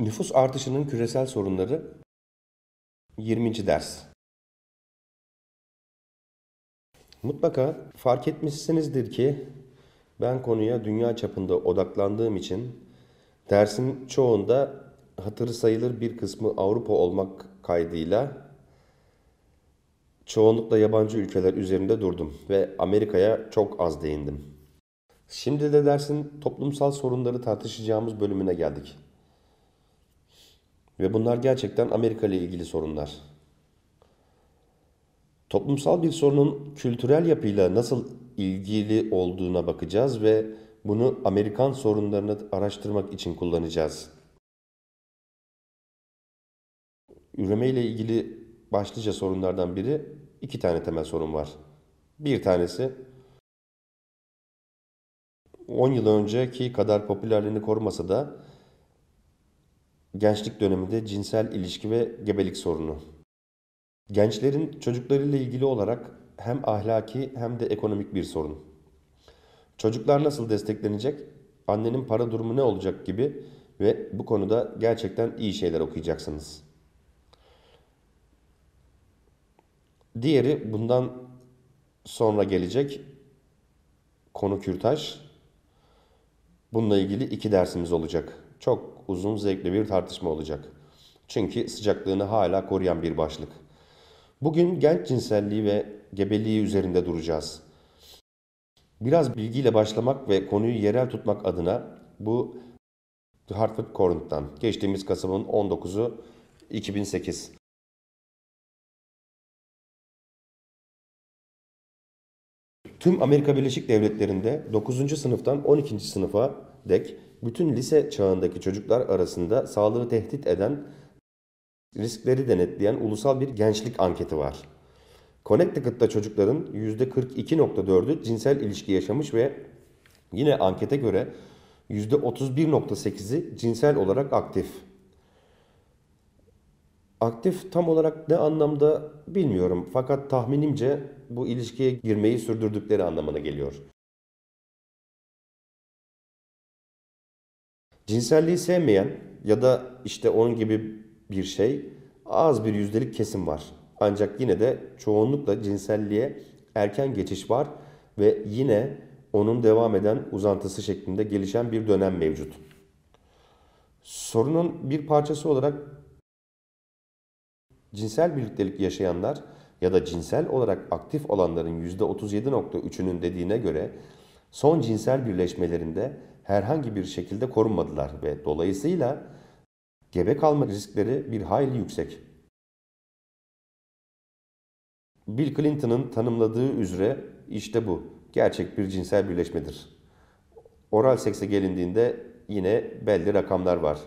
Nüfus artışının küresel sorunları 20. ders. Mutlaka fark etmişsinizdir ki ben konuya dünya çapında odaklandığım için dersin çoğunda hatırı sayılır bir kısmı Avrupa olmak kaydıyla çoğunlukla yabancı ülkeler üzerinde durdum ve Amerika'ya çok az değindim. Şimdi de dersin toplumsal sorunları tartışacağımız bölümüne geldik. Ve bunlar gerçekten Amerika ile ilgili sorunlar. Toplumsal bir sorunun kültürel yapıyla nasıl ilgili olduğuna bakacağız ve bunu Amerikan sorunlarını araştırmak için kullanacağız. Üreme ile ilgili başlıca sorunlardan biri iki tane temel sorun var. Bir tanesi 10 yıl önceki kadar popülerliğini korumasa da Gençlik döneminde cinsel ilişki ve gebelik sorunu. Gençlerin çocuklarıyla ilgili olarak hem ahlaki hem de ekonomik bir sorun. Çocuklar nasıl desteklenecek, annenin para durumu ne olacak gibi ve bu konuda gerçekten iyi şeyler okuyacaksınız. Diğeri bundan sonra gelecek konu kürtaj. Bununla ilgili iki dersimiz olacak. Çok uzun zevkli bir tartışma olacak. Çünkü sıcaklığını hala koruyan bir başlık. Bugün genç cinselliği ve gebeliği üzerinde duracağız. Biraz bilgiyle başlamak ve konuyu yerel tutmak adına bu The Hartford Courant'tan geçtiğimiz Kasım'ın 19'u 2008. Tüm Amerika Birleşik Devletleri'nde 9. sınıftan 12. sınıfa dek bütün lise çağındaki çocuklar arasında sağlığı tehdit eden riskleri denetleyen ulusal bir gençlik anketi var. Connecticut'ta çocukların %42.4'ü cinsel ilişki yaşamış ve yine ankete göre %31.8'i cinsel olarak aktif. Aktif tam olarak ne anlamda bilmiyorum fakat tahminimce bu ilişkiye girmeyi sürdürdükleri anlamına geliyor. Cinselliği sevmeyen ya da işte onun gibi bir şey az bir yüzdelik kesim var. Ancak yine de çoğunlukla cinselliğe erken geçiş var ve yine onun devam eden uzantısı şeklinde gelişen bir dönem mevcut. Sorunun bir parçası olarak cinsel birliktelik yaşayanlar ya da cinsel olarak aktif olanların %37.3'ünün dediğine göre son cinsel birleşmelerinde herhangi bir şekilde korunmadılar ve dolayısıyla gebe kalma riskleri bir hayli yüksek. Bill Clinton'ın tanımladığı üzere işte bu. Gerçek bir cinsel birleşmedir. Oral sekse gelindiğinde yine belli rakamlar var.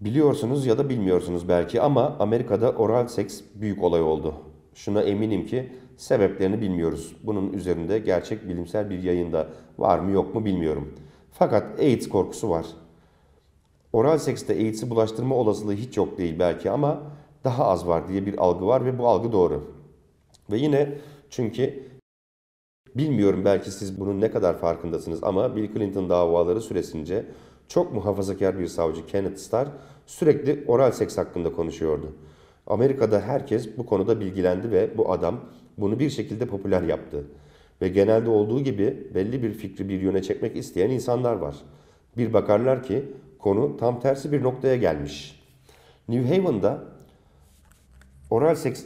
Biliyorsunuz ya da bilmiyorsunuz belki ama Amerika'da oral seks büyük olay oldu. Şuna eminim ki Sebeplerini bilmiyoruz. Bunun üzerinde gerçek bilimsel bir yayında var mı yok mu bilmiyorum. Fakat AIDS korkusu var. Oral sekste AIDS'i bulaştırma olasılığı hiç yok değil belki ama daha az var diye bir algı var ve bu algı doğru. Ve yine çünkü bilmiyorum belki siz bunun ne kadar farkındasınız ama Bill Clinton davaları süresince çok muhafazakar bir savcı Kenneth Starr sürekli oral seks hakkında konuşuyordu. Amerika'da herkes bu konuda bilgilendi ve bu adam bunu bir şekilde popüler yaptı. Ve genelde olduğu gibi belli bir fikri bir yöne çekmek isteyen insanlar var. Bir bakarlar ki konu tam tersi bir noktaya gelmiş. New Haven'da oral seks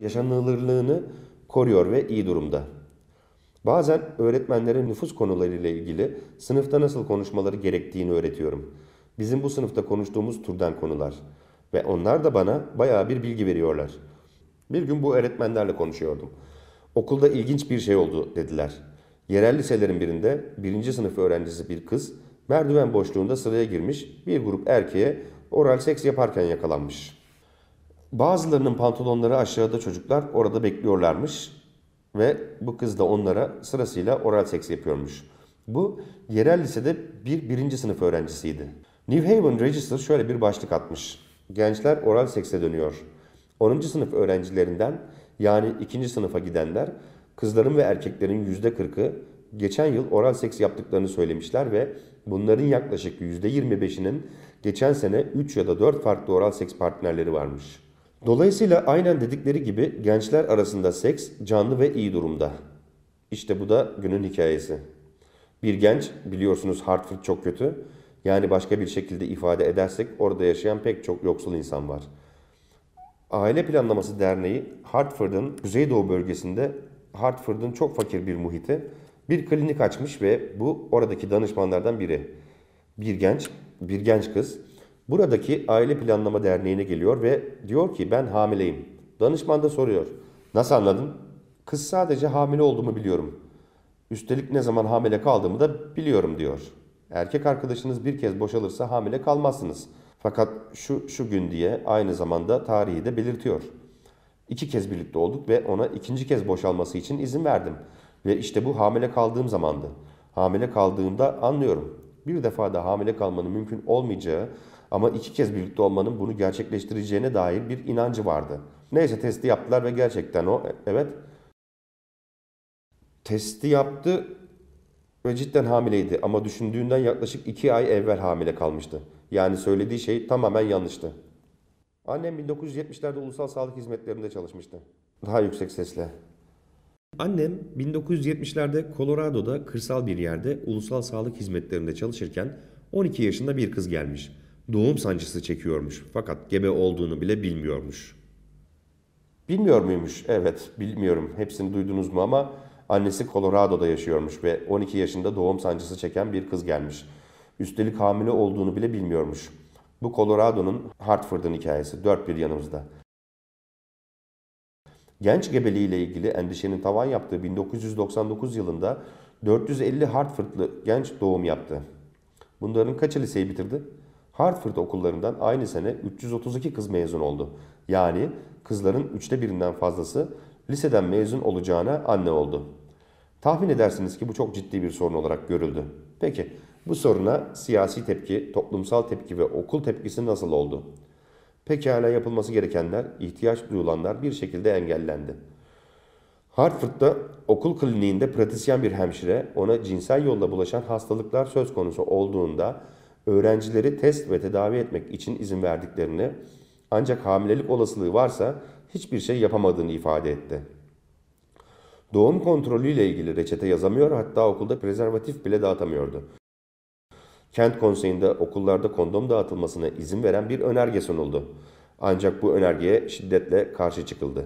yaşanılırlığını koruyor ve iyi durumda. Bazen öğretmenlere nüfus konularıyla ilgili sınıfta nasıl konuşmaları gerektiğini öğretiyorum. Bizim bu sınıfta konuştuğumuz türden konular. Ve onlar da bana bayağı bir bilgi veriyorlar.'' Bir gün bu öğretmenlerle konuşuyordum. Okulda ilginç bir şey oldu dediler. Yerel liselerin birinde birinci sınıf öğrencisi bir kız merdiven boşluğunda sıraya girmiş bir grup erkeğe oral seks yaparken yakalanmış. Bazılarının pantolonları aşağıda çocuklar orada bekliyorlarmış ve bu kız da onlara sırasıyla oral seks yapıyormuş. Bu yerel lisede bir birinci sınıf öğrencisiydi. New Haven Register şöyle bir başlık atmış. Gençler oral sekse dönüyor.'' 10. sınıf öğrencilerinden yani 2. sınıfa gidenler kızların ve erkeklerin %40'ı geçen yıl oral seks yaptıklarını söylemişler ve bunların yaklaşık %25'inin geçen sene 3 ya da 4 farklı oral seks partnerleri varmış. Dolayısıyla aynen dedikleri gibi gençler arasında seks canlı ve iyi durumda. İşte bu da günün hikayesi. Bir genç biliyorsunuz Hartford çok kötü. Yani başka bir şekilde ifade edersek orada yaşayan pek çok yoksul insan var.'' Aile Planlaması Derneği Hartford'ın Kuzeydoğu bölgesinde Hartford'ın çok fakir bir muhiti bir klinik açmış ve bu oradaki danışmanlardan biri. Bir genç, bir genç kız buradaki Aile Planlama Derneği'ne geliyor ve diyor ki ben hamileyim. Danışman da soruyor. Nasıl anladın? Kız sadece hamile olduğumu biliyorum. Üstelik ne zaman hamile kaldığımı da biliyorum diyor. Erkek arkadaşınız bir kez boşalırsa hamile kalmazsınız. Fakat şu, şu gün diye aynı zamanda tarihi de belirtiyor. İki kez birlikte olduk ve ona ikinci kez boşalması için izin verdim. Ve işte bu hamile kaldığım zamandı. Hamile kaldığımda anlıyorum. Bir defa da hamile kalmanın mümkün olmayacağı ama iki kez birlikte olmanın bunu gerçekleştireceğine dair bir inancı vardı. Neyse testi yaptılar ve gerçekten o e, evet testi yaptı ve cidden hamileydi ama düşündüğünden yaklaşık iki ay evvel hamile kalmıştı. Yani söylediği şey tamamen yanlıştı. Annem 1970'lerde ulusal sağlık hizmetlerinde çalışmıştı. Daha yüksek sesle. Annem 1970'lerde Colorado'da kırsal bir yerde ulusal sağlık hizmetlerinde çalışırken 12 yaşında bir kız gelmiş. Doğum sancısı çekiyormuş fakat gebe olduğunu bile bilmiyormuş. Bilmiyor muymuş? Evet, bilmiyorum. Hepsini duydunuz mu ama Annesi Colorado'da yaşıyormuş ve 12 yaşında doğum sancısı çeken bir kız gelmiş. Üstelik hamile olduğunu bile bilmiyormuş. Bu Colorado'nun Hartford'un hikayesi. Dört bir yanımızda. Genç gebeliğiyle ilgili endişenin tavan yaptığı 1999 yılında 450 Hartford'lı genç doğum yaptı. Bunların kaçı liseyi bitirdi? Hartford okullarından aynı sene 332 kız mezun oldu. Yani kızların üçte birinden fazlası liseden mezun olacağına anne oldu. Tahmin edersiniz ki bu çok ciddi bir sorun olarak görüldü. Peki bu soruna siyasi tepki, toplumsal tepki ve okul tepkisi nasıl oldu? Pekala yapılması gerekenler, ihtiyaç duyulanlar bir şekilde engellendi. Hartford'da okul kliniğinde pratisyen bir hemşire ona cinsel yolla bulaşan hastalıklar söz konusu olduğunda öğrencileri test ve tedavi etmek için izin verdiklerini ancak hamilelik olasılığı varsa hiçbir şey yapamadığını ifade etti. Doğum kontrolüyle ilgili reçete yazamıyor hatta okulda prezervatif bile dağıtamıyordu. Kent konseyinde okullarda kondom dağıtılmasına izin veren bir önerge sunuldu. Ancak bu önergeye şiddetle karşı çıkıldı.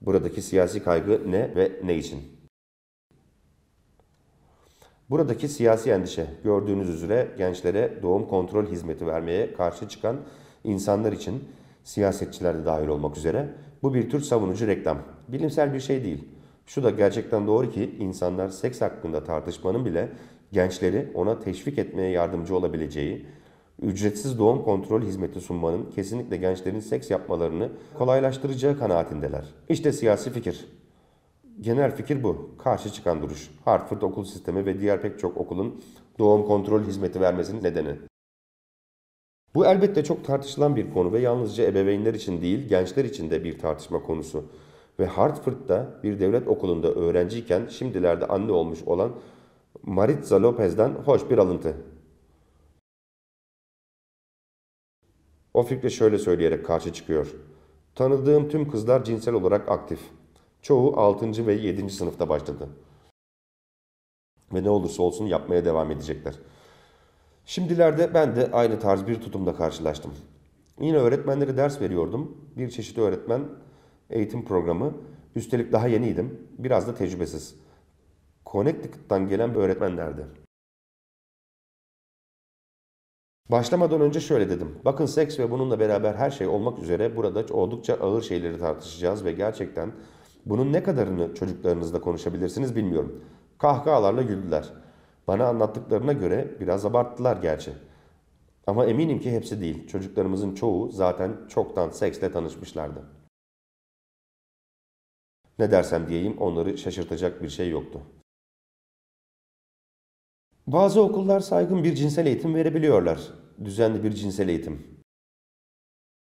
Buradaki siyasi kaygı ne ve ne için? Buradaki siyasi endişe gördüğünüz üzere gençlere doğum kontrol hizmeti vermeye karşı çıkan insanlar için siyasetçiler de dahil olmak üzere bu bir tür savunucu reklam. Bilimsel bir şey değil. Şu da gerçekten doğru ki insanlar seks hakkında tartışmanın bile gençleri ona teşvik etmeye yardımcı olabileceği, ücretsiz doğum kontrol hizmeti sunmanın kesinlikle gençlerin seks yapmalarını kolaylaştıracağı kanaatindeler. İşte siyasi fikir. Genel fikir bu. Karşı çıkan duruş. Hartford okul sistemi ve diğer pek çok okulun doğum kontrol hizmeti vermesinin nedeni. Bu elbette çok tartışılan bir konu ve yalnızca ebeveynler için değil gençler için de bir tartışma konusu ve Hartford'da bir devlet okulunda öğrenciyken şimdilerde anne olmuş olan Maritza Lopez'den hoş bir alıntı. O fikre şöyle söyleyerek karşı çıkıyor. Tanıdığım tüm kızlar cinsel olarak aktif. Çoğu 6. ve 7. sınıfta başladı. Ve ne olursa olsun yapmaya devam edecekler. Şimdilerde ben de aynı tarz bir tutumda karşılaştım. Yine öğretmenlere ders veriyordum. Bir çeşit öğretmen eğitim programı. Üstelik daha yeniydim. Biraz da tecrübesiz. Connecticut'tan gelen bir öğretmenlerdi. Başlamadan önce şöyle dedim. Bakın seks ve bununla beraber her şey olmak üzere burada oldukça ağır şeyleri tartışacağız ve gerçekten bunun ne kadarını çocuklarınızla konuşabilirsiniz bilmiyorum. Kahkahalarla güldüler. Bana anlattıklarına göre biraz abarttılar gerçi. Ama eminim ki hepsi değil. Çocuklarımızın çoğu zaten çoktan seksle tanışmışlardı.'' Ne dersem diyeyim onları şaşırtacak bir şey yoktu. Bazı okullar saygın bir cinsel eğitim verebiliyorlar. Düzenli bir cinsel eğitim.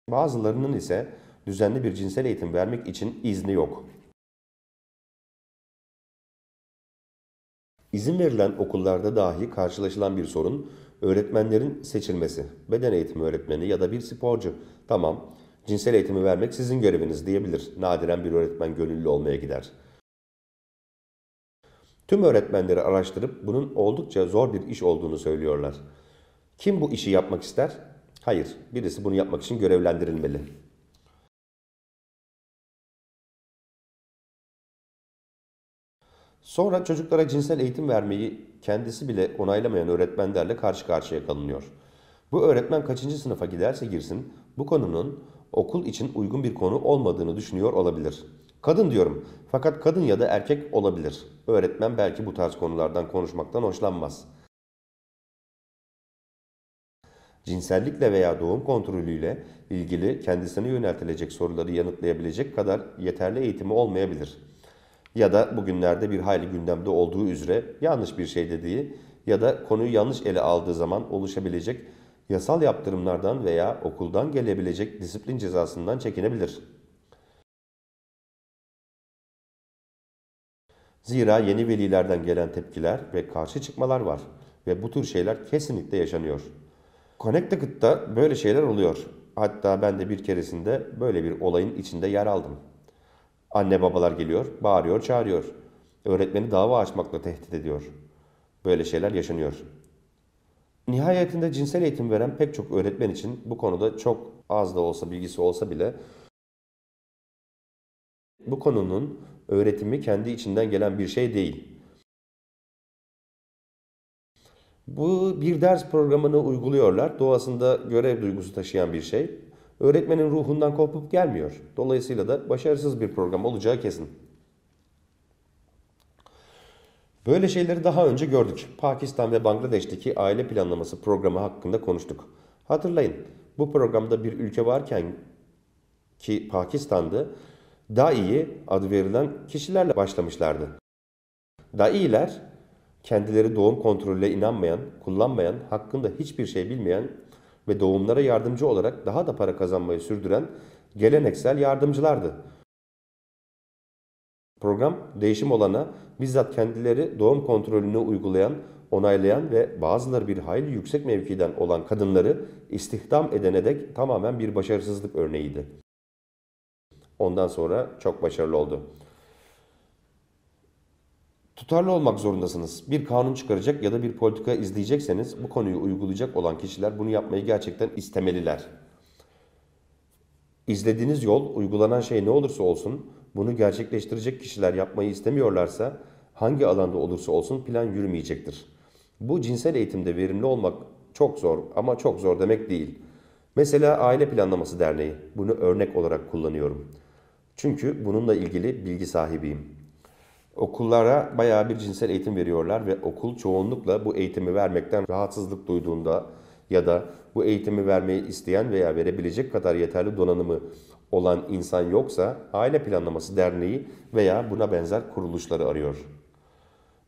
Bazılarının ise düzenli bir cinsel eğitim vermek için izni yok. İzin verilen okullarda dahi karşılaşılan bir sorun öğretmenlerin seçilmesi. Beden eğitimi öğretmeni ya da bir sporcu. Tamam, Cinsel eğitimi vermek sizin göreviniz diyebilir. Nadiren bir öğretmen gönüllü olmaya gider. Tüm öğretmenleri araştırıp bunun oldukça zor bir iş olduğunu söylüyorlar. Kim bu işi yapmak ister? Hayır, birisi bunu yapmak için görevlendirilmeli. Sonra çocuklara cinsel eğitim vermeyi kendisi bile onaylamayan öğretmenlerle karşı karşıya kalınıyor. Bu öğretmen kaçıncı sınıfa giderse girsin bu konunun okul için uygun bir konu olmadığını düşünüyor olabilir. Kadın diyorum. Fakat kadın ya da erkek olabilir. Öğretmen belki bu tarz konulardan konuşmaktan hoşlanmaz. Cinsellikle veya doğum kontrolüyle ilgili kendisine yöneltilecek soruları yanıtlayabilecek kadar yeterli eğitimi olmayabilir. Ya da bugünlerde bir hayli gündemde olduğu üzere yanlış bir şey dediği ya da konuyu yanlış ele aldığı zaman oluşabilecek yasal yaptırımlardan veya okuldan gelebilecek disiplin cezasından çekinebilir. Zira yeni velilerden gelen tepkiler ve karşı çıkmalar var ve bu tür şeyler kesinlikle yaşanıyor. Connecticut'ta böyle şeyler oluyor. Hatta ben de bir keresinde böyle bir olayın içinde yer aldım. Anne babalar geliyor, bağırıyor, çağırıyor. Öğretmeni dava açmakla tehdit ediyor. Böyle şeyler yaşanıyor. Nihayetinde cinsel eğitim veren pek çok öğretmen için bu konuda çok az da olsa bilgisi olsa bile bu konunun öğretimi kendi içinden gelen bir şey değil. Bu bir ders programını uyguluyorlar. Doğasında görev duygusu taşıyan bir şey. Öğretmenin ruhundan kopup gelmiyor. Dolayısıyla da başarısız bir program olacağı kesin. Böyle şeyleri daha önce gördük. Pakistan ve Bangladeş'teki aile planlaması programı hakkında konuştuk. Hatırlayın bu programda bir ülke varken ki Pakistan'dı, daha iyi adı verilen kişilerle başlamışlardı. Daha iyiler, kendileri doğum kontrolüne inanmayan, kullanmayan, hakkında hiçbir şey bilmeyen ve doğumlara yardımcı olarak daha da para kazanmayı sürdüren geleneksel yardımcılardı. Program değişim olana bizzat kendileri doğum kontrolünü uygulayan, onaylayan ve bazıları bir hayli yüksek mevkiden olan kadınları istihdam edene dek tamamen bir başarısızlık örneğiydi. Ondan sonra çok başarılı oldu. Tutarlı olmak zorundasınız. Bir kanun çıkaracak ya da bir politika izleyecekseniz bu konuyu uygulayacak olan kişiler bunu yapmayı gerçekten istemeliler. İzlediğiniz yol uygulanan şey ne olursa olsun bunu gerçekleştirecek kişiler yapmayı istemiyorlarsa hangi alanda olursa olsun plan yürümeyecektir. Bu cinsel eğitimde verimli olmak çok zor ama çok zor demek değil. Mesela Aile Planlaması Derneği. Bunu örnek olarak kullanıyorum. Çünkü bununla ilgili bilgi sahibiyim. Okullara bayağı bir cinsel eğitim veriyorlar ve okul çoğunlukla bu eğitimi vermekten rahatsızlık duyduğunda ya da bu eğitimi vermeyi isteyen veya verebilecek kadar yeterli donanımı olan insan yoksa Aile Planlaması Derneği veya buna benzer kuruluşları arıyor.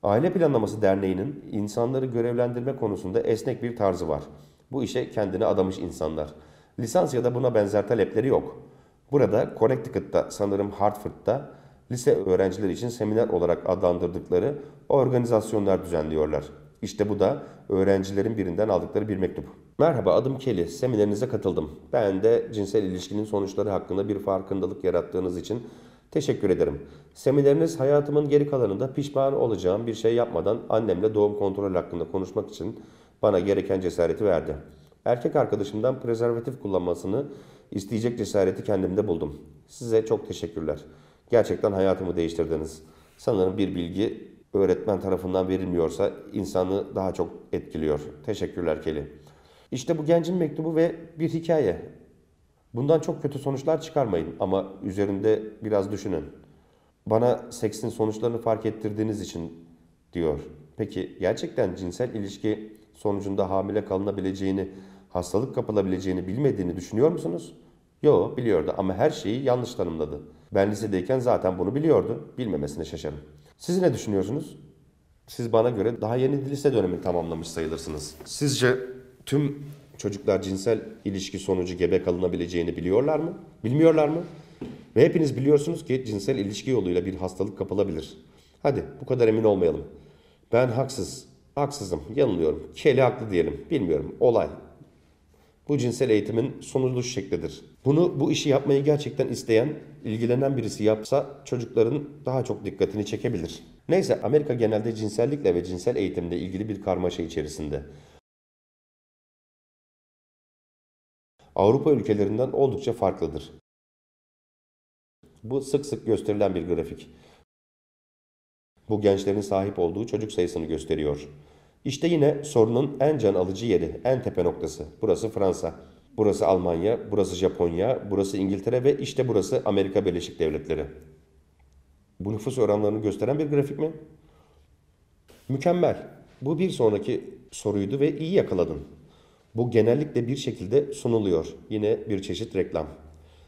Aile Planlaması Derneği'nin insanları görevlendirme konusunda esnek bir tarzı var. Bu işe kendini adamış insanlar. Lisans ya da buna benzer talepleri yok. Burada Connecticut'ta sanırım Hartford'da lise öğrencileri için seminer olarak adlandırdıkları organizasyonlar düzenliyorlar. İşte bu da öğrencilerin birinden aldıkları bir mektup. Merhaba adım Kelly, seminerinize katıldım. Ben de cinsel ilişkinin sonuçları hakkında bir farkındalık yarattığınız için Teşekkür ederim. Semineriniz hayatımın geri kalanında pişman olacağım bir şey yapmadan annemle doğum kontrolü hakkında konuşmak için bana gereken cesareti verdi. Erkek arkadaşımdan prezervatif kullanmasını isteyecek cesareti kendimde buldum. Size çok teşekkürler. Gerçekten hayatımı değiştirdiniz. Sanırım bir bilgi öğretmen tarafından verilmiyorsa insanı daha çok etkiliyor. Teşekkürler Kelly. İşte bu gencin mektubu ve bir hikaye. Bundan çok kötü sonuçlar çıkarmayın ama üzerinde biraz düşünün. Bana seksin sonuçlarını fark ettirdiğiniz için diyor. Peki gerçekten cinsel ilişki sonucunda hamile kalınabileceğini, hastalık kapılabileceğini bilmediğini düşünüyor musunuz? Yo biliyordu ama her şeyi yanlış tanımladı. Ben lisedeyken zaten bunu biliyordu. Bilmemesine şaşarım. Siz ne düşünüyorsunuz? Siz bana göre daha yeni lise dönemini tamamlamış sayılırsınız. Sizce tüm çocuklar cinsel ilişki sonucu gebe kalınabileceğini biliyorlar mı? Bilmiyorlar mı? Ve hepiniz biliyorsunuz ki cinsel ilişki yoluyla bir hastalık kapılabilir. Hadi bu kadar emin olmayalım. Ben haksız, haksızım, yanılıyorum. Keli haklı diyelim, bilmiyorum. Olay. Bu cinsel eğitimin sunuluş şeklidir. Bunu bu işi yapmayı gerçekten isteyen, ilgilenen birisi yapsa çocukların daha çok dikkatini çekebilir. Neyse Amerika genelde cinsellikle ve cinsel eğitimle ilgili bir karmaşa içerisinde. Avrupa ülkelerinden oldukça farklıdır. Bu sık sık gösterilen bir grafik. Bu gençlerin sahip olduğu çocuk sayısını gösteriyor. İşte yine sorunun en can alıcı yeri, en tepe noktası. Burası Fransa, burası Almanya, burası Japonya, burası İngiltere ve işte burası Amerika Birleşik Devletleri. Bu nüfus oranlarını gösteren bir grafik mi? Mükemmel. Bu bir sonraki soruydu ve iyi yakaladın. Bu genellikle bir şekilde sunuluyor. Yine bir çeşit reklam.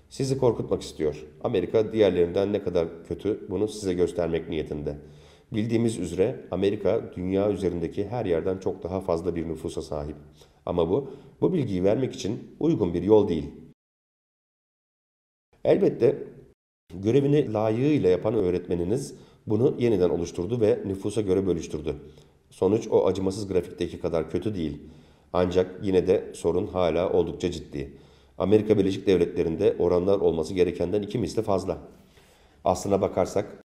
Sizi korkutmak istiyor. Amerika diğerlerinden ne kadar kötü bunu size göstermek niyetinde. Bildiğimiz üzere Amerika dünya üzerindeki her yerden çok daha fazla bir nüfusa sahip. Ama bu, bu bilgiyi vermek için uygun bir yol değil. Elbette görevini layığıyla yapan öğretmeniniz bunu yeniden oluşturdu ve nüfusa göre bölüştürdü. Sonuç o acımasız grafikteki kadar kötü değil. Ancak yine de sorun hala oldukça ciddi. Amerika Birleşik Devletleri'nde oranlar olması gerekenden iki misli fazla. Aslına bakarsak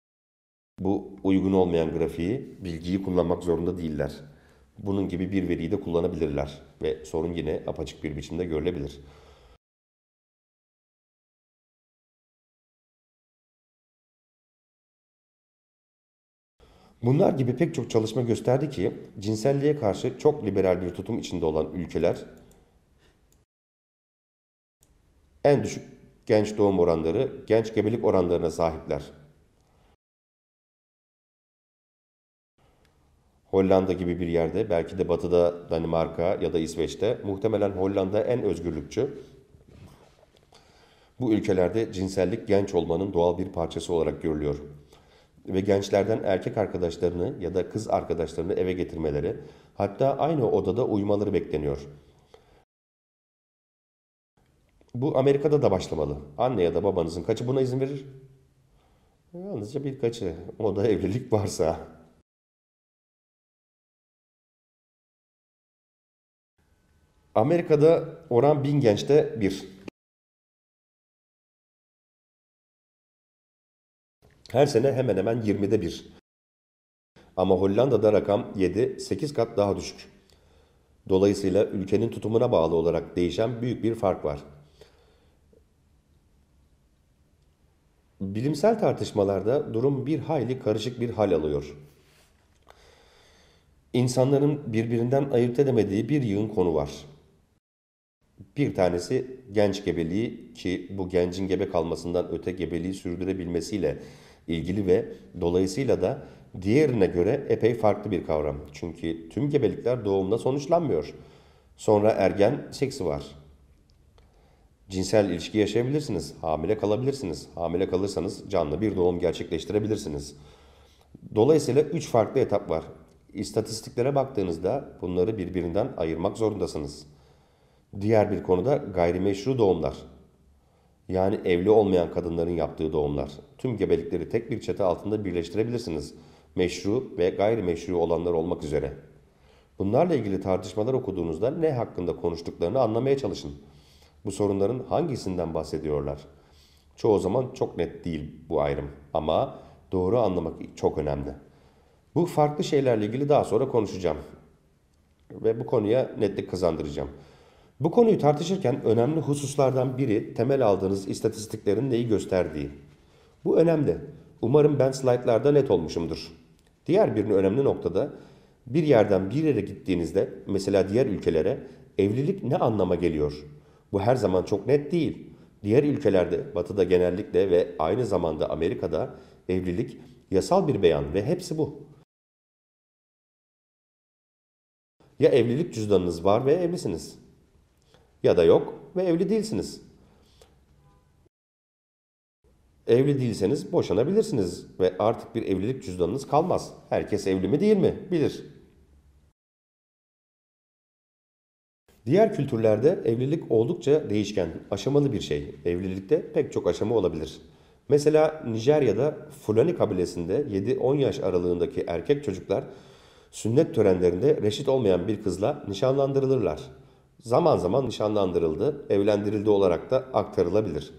bu uygun olmayan grafiği, bilgiyi kullanmak zorunda değiller. Bunun gibi bir veriyi de kullanabilirler ve sorun yine apaçık bir biçimde görülebilir. Bunlar gibi pek çok çalışma gösterdi ki cinselliğe karşı çok liberal bir tutum içinde olan ülkeler en düşük genç doğum oranları, genç gebelik oranlarına sahipler. Hollanda gibi bir yerde, belki de batıda Danimarka ya da İsveç'te, muhtemelen Hollanda en özgürlükçü. Bu ülkelerde cinsellik genç olmanın doğal bir parçası olarak görülüyor ve gençlerden erkek arkadaşlarını ya da kız arkadaşlarını eve getirmeleri, hatta aynı odada uyumaları bekleniyor. Bu Amerika'da da başlamalı. Anne ya da babanızın kaçı buna izin verir? Yalnızca birkaçı. O da evlilik varsa. Amerika'da oran bin gençte bir. Her sene hemen hemen 20'de bir. Ama Hollanda'da rakam 7, 8 kat daha düşük. Dolayısıyla ülkenin tutumuna bağlı olarak değişen büyük bir fark var. Bilimsel tartışmalarda durum bir hayli karışık bir hal alıyor. İnsanların birbirinden ayırt edemediği bir yığın konu var. Bir tanesi genç gebeliği ki bu gencin gebe kalmasından öte gebeliği sürdürebilmesiyle ilgili ve dolayısıyla da diğerine göre epey farklı bir kavram. Çünkü tüm gebelikler doğumla sonuçlanmıyor. Sonra ergen seksi var. Cinsel ilişki yaşayabilirsiniz, hamile kalabilirsiniz. Hamile kalırsanız canlı bir doğum gerçekleştirebilirsiniz. Dolayısıyla 3 farklı etap var. İstatistiklere baktığınızda bunları birbirinden ayırmak zorundasınız. Diğer bir konu da gayrimeşru doğumlar. Yani evli olmayan kadınların yaptığı doğumlar. Tüm gebelikleri tek bir çete altında birleştirebilirsiniz. Meşru ve gayrimeşru olanlar olmak üzere. Bunlarla ilgili tartışmalar okuduğunuzda ne hakkında konuştuklarını anlamaya çalışın. Bu sorunların hangisinden bahsediyorlar? Çoğu zaman çok net değil bu ayrım ama doğru anlamak çok önemli. Bu farklı şeylerle ilgili daha sonra konuşacağım ve bu konuya netlik kazandıracağım. Bu konuyu tartışırken önemli hususlardan biri temel aldığınız istatistiklerin neyi gösterdiği. Bu önemli. Umarım ben slaytlarda net olmuşumdur. Diğer bir önemli noktada bir yerden bir yere gittiğinizde mesela diğer ülkelere evlilik ne anlama geliyor? Bu her zaman çok net değil. Diğer ülkelerde, batıda genellikle ve aynı zamanda Amerika'da evlilik yasal bir beyan ve hepsi bu. Ya evlilik cüzdanınız var ve evlisiniz ya da yok ve evli değilsiniz. Evli değilseniz boşanabilirsiniz ve artık bir evlilik cüzdanınız kalmaz. Herkes evli mi değil mi bilir. Diğer kültürlerde evlilik oldukça değişken, aşamalı bir şey. Evlilikte pek çok aşama olabilir. Mesela Nijerya'da Fulani kabilesinde 7-10 yaş aralığındaki erkek çocuklar sünnet törenlerinde reşit olmayan bir kızla nişanlandırılırlar zaman zaman nişanlandırıldı, evlendirildi olarak da aktarılabilir.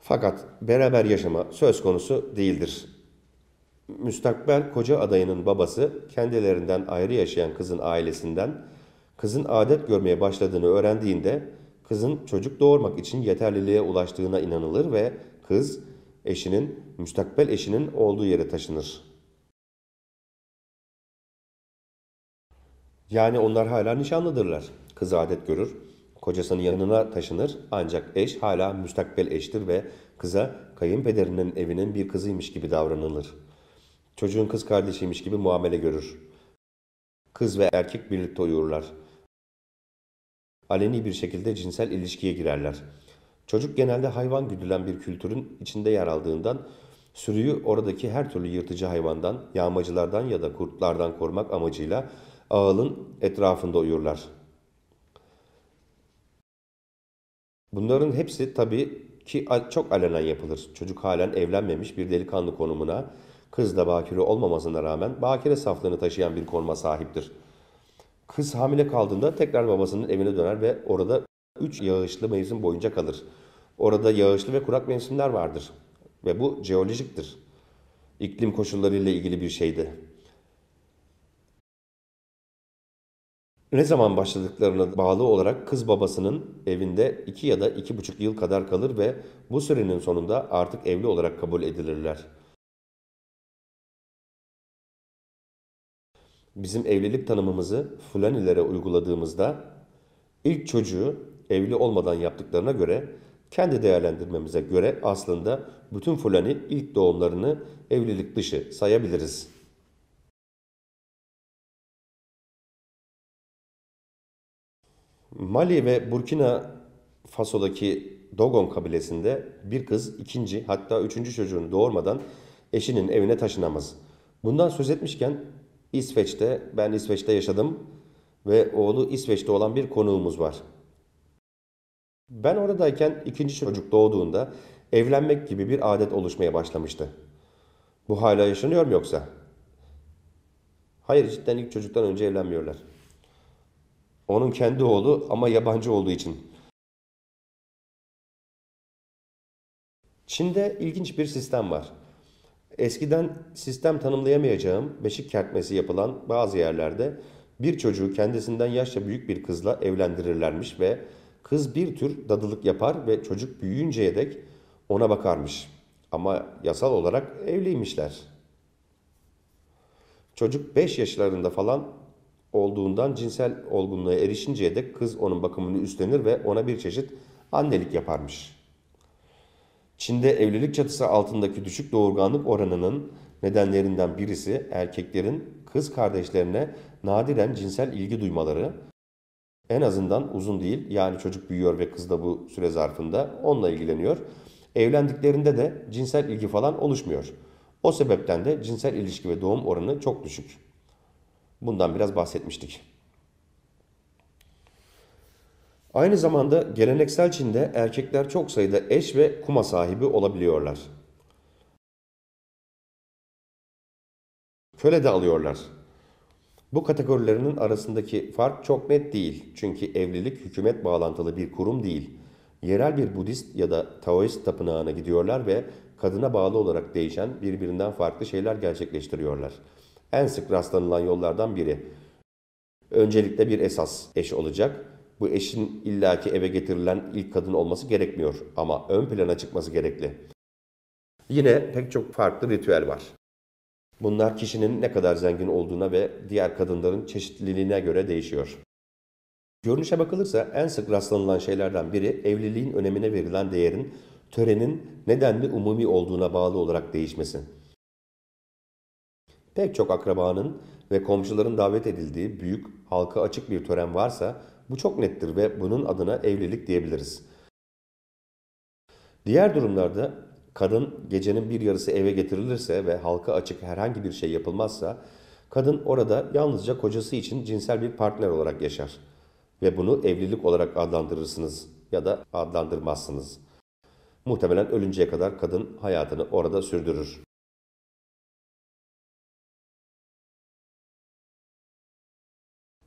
Fakat beraber yaşama söz konusu değildir. Müstakbel koca adayının babası kendilerinden ayrı yaşayan kızın ailesinden kızın adet görmeye başladığını öğrendiğinde kızın çocuk doğurmak için yeterliliğe ulaştığına inanılır ve kız eşinin müstakbel eşinin olduğu yere taşınır. Yani onlar hala nişanlıdırlar. Kız adet görür, kocasının yanına taşınır ancak eş hala müstakbel eştir ve kıza kayınpederinin evinin bir kızıymış gibi davranılır. Çocuğun kız kardeşiymiş gibi muamele görür. Kız ve erkek birlikte uyurlar. Aleni bir şekilde cinsel ilişkiye girerler. Çocuk genelde hayvan güdülen bir kültürün içinde yer aldığından sürüyü oradaki her türlü yırtıcı hayvandan, yağmacılardan ya da kurtlardan korumak amacıyla Ağalın etrafında uyurlar. Bunların hepsi tabii ki çok alenen yapılır. Çocuk halen evlenmemiş bir delikanlı konumuna, kız da bakire olmamasına rağmen bakire saflığını taşıyan bir konuma sahiptir. Kız hamile kaldığında tekrar babasının evine döner ve orada 3 yağışlı mevsim boyunca kalır. Orada yağışlı ve kurak mevsimler vardır ve bu jeolojiktir. İklim koşullarıyla ilgili bir şeydi. Ne zaman başladıklarına bağlı olarak kız babasının evinde 2 ya da 2,5 yıl kadar kalır ve bu sürenin sonunda artık evli olarak kabul edilirler. Bizim evlilik tanımımızı fulanilere uyguladığımızda ilk çocuğu evli olmadan yaptıklarına göre kendi değerlendirmemize göre aslında bütün fulani ilk doğumlarını evlilik dışı sayabiliriz.'' Mali ve Burkina Faso'daki Dogon kabilesinde bir kız ikinci hatta üçüncü çocuğunu doğurmadan eşinin evine taşınamaz. Bundan söz etmişken İsveç'te, ben İsveç'te yaşadım ve oğlu İsveç'te olan bir konuğumuz var. Ben oradayken ikinci çocuk doğduğunda evlenmek gibi bir adet oluşmaya başlamıştı. Bu hala yaşanıyor mu yoksa? Hayır cidden ilk çocuktan önce evlenmiyorlar. Onun kendi oğlu ama yabancı olduğu için. Çin'de ilginç bir sistem var. Eskiden sistem tanımlayamayacağım beşik kertmesi yapılan bazı yerlerde bir çocuğu kendisinden yaşça büyük bir kızla evlendirirlermiş ve kız bir tür dadılık yapar ve çocuk büyüyünceye dek ona bakarmış. Ama yasal olarak evliymişler. Çocuk 5 yaşlarında falan olduğundan cinsel olgunluğa erişinceye dek kız onun bakımını üstlenir ve ona bir çeşit annelik yaparmış. Çin'de evlilik çatısı altındaki düşük doğurganlık oranının nedenlerinden birisi erkeklerin kız kardeşlerine nadiren cinsel ilgi duymaları, en azından uzun değil yani çocuk büyüyor ve kız da bu süre zarfında onunla ilgileniyor. Evlendiklerinde de cinsel ilgi falan oluşmuyor. O sebepten de cinsel ilişki ve doğum oranı çok düşük. Bundan biraz bahsetmiştik. Aynı zamanda geleneksel Çin'de erkekler çok sayıda eş ve kuma sahibi olabiliyorlar. Köle de alıyorlar. Bu kategorilerinin arasındaki fark çok net değil. Çünkü evlilik hükümet bağlantılı bir kurum değil. Yerel bir Budist ya da Taoist tapınağına gidiyorlar ve kadına bağlı olarak değişen birbirinden farklı şeyler gerçekleştiriyorlar.'' en sık rastlanılan yollardan biri. Öncelikle bir esas eş olacak. Bu eşin illaki eve getirilen ilk kadın olması gerekmiyor ama ön plana çıkması gerekli. Yine pek çok farklı ritüel var. Bunlar kişinin ne kadar zengin olduğuna ve diğer kadınların çeşitliliğine göre değişiyor. Görünüşe bakılırsa en sık rastlanılan şeylerden biri evliliğin önemine verilen değerin törenin nedenli umumi olduğuna bağlı olarak değişmesi pek çok akrabanın ve komşuların davet edildiği büyük, halka açık bir tören varsa bu çok nettir ve bunun adına evlilik diyebiliriz. Diğer durumlarda kadın gecenin bir yarısı eve getirilirse ve halka açık herhangi bir şey yapılmazsa kadın orada yalnızca kocası için cinsel bir partner olarak yaşar ve bunu evlilik olarak adlandırırsınız ya da adlandırmazsınız. Muhtemelen ölünceye kadar kadın hayatını orada sürdürür.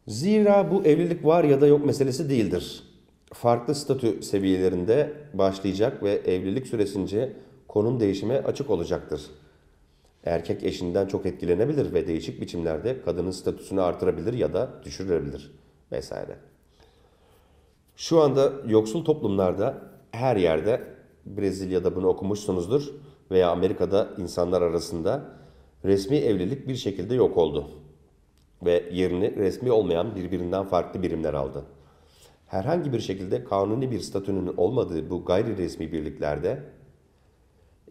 Zira bu evlilik var ya da yok meselesi değildir. Farklı statü seviyelerinde başlayacak ve evlilik süresince konum değişime açık olacaktır. Erkek eşinden çok etkilenebilir ve değişik biçimlerde kadının statüsünü artırabilir ya da düşürebilir vesaire. Şu anda yoksul toplumlarda her yerde Brezilya'da bunu okumuşsunuzdur veya Amerika'da insanlar arasında resmi evlilik bir şekilde yok oldu ve yerini resmi olmayan birbirinden farklı birimler aldı. Herhangi bir şekilde kanuni bir statünün olmadığı bu gayri resmi birliklerde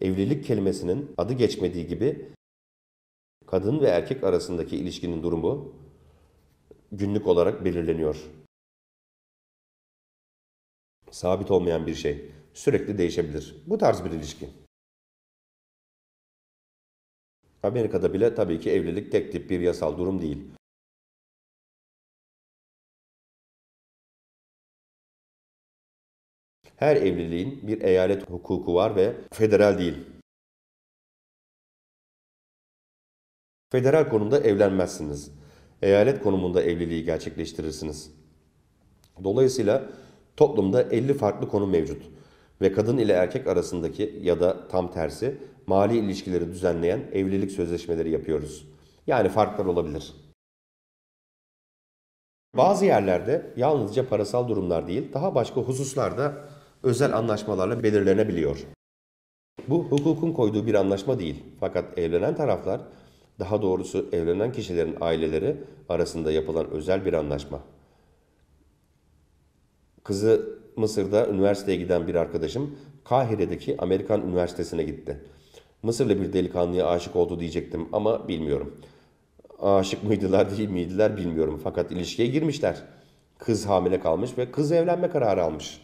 evlilik kelimesinin adı geçmediği gibi kadın ve erkek arasındaki ilişkinin durumu günlük olarak belirleniyor. Sabit olmayan bir şey sürekli değişebilir. Bu tarz bir ilişki. Amerika'da bile tabii ki evlilik tek tip bir yasal durum değil. her evliliğin bir eyalet hukuku var ve federal değil. Federal konumda evlenmezsiniz. Eyalet konumunda evliliği gerçekleştirirsiniz. Dolayısıyla toplumda 50 farklı konu mevcut ve kadın ile erkek arasındaki ya da tam tersi mali ilişkileri düzenleyen evlilik sözleşmeleri yapıyoruz. Yani farklar olabilir. Bazı yerlerde yalnızca parasal durumlar değil, daha başka hususlarda özel anlaşmalarla belirlenebiliyor. Bu hukukun koyduğu bir anlaşma değil. Fakat evlenen taraflar, daha doğrusu evlenen kişilerin aileleri arasında yapılan özel bir anlaşma. Kızı Mısır'da üniversiteye giden bir arkadaşım Kahire'deki Amerikan Üniversitesi'ne gitti. Mısırlı bir delikanlıya aşık oldu diyecektim ama bilmiyorum. Aşık mıydılar değil miydiler bilmiyorum fakat ilişkiye girmişler. Kız hamile kalmış ve kız evlenme kararı almış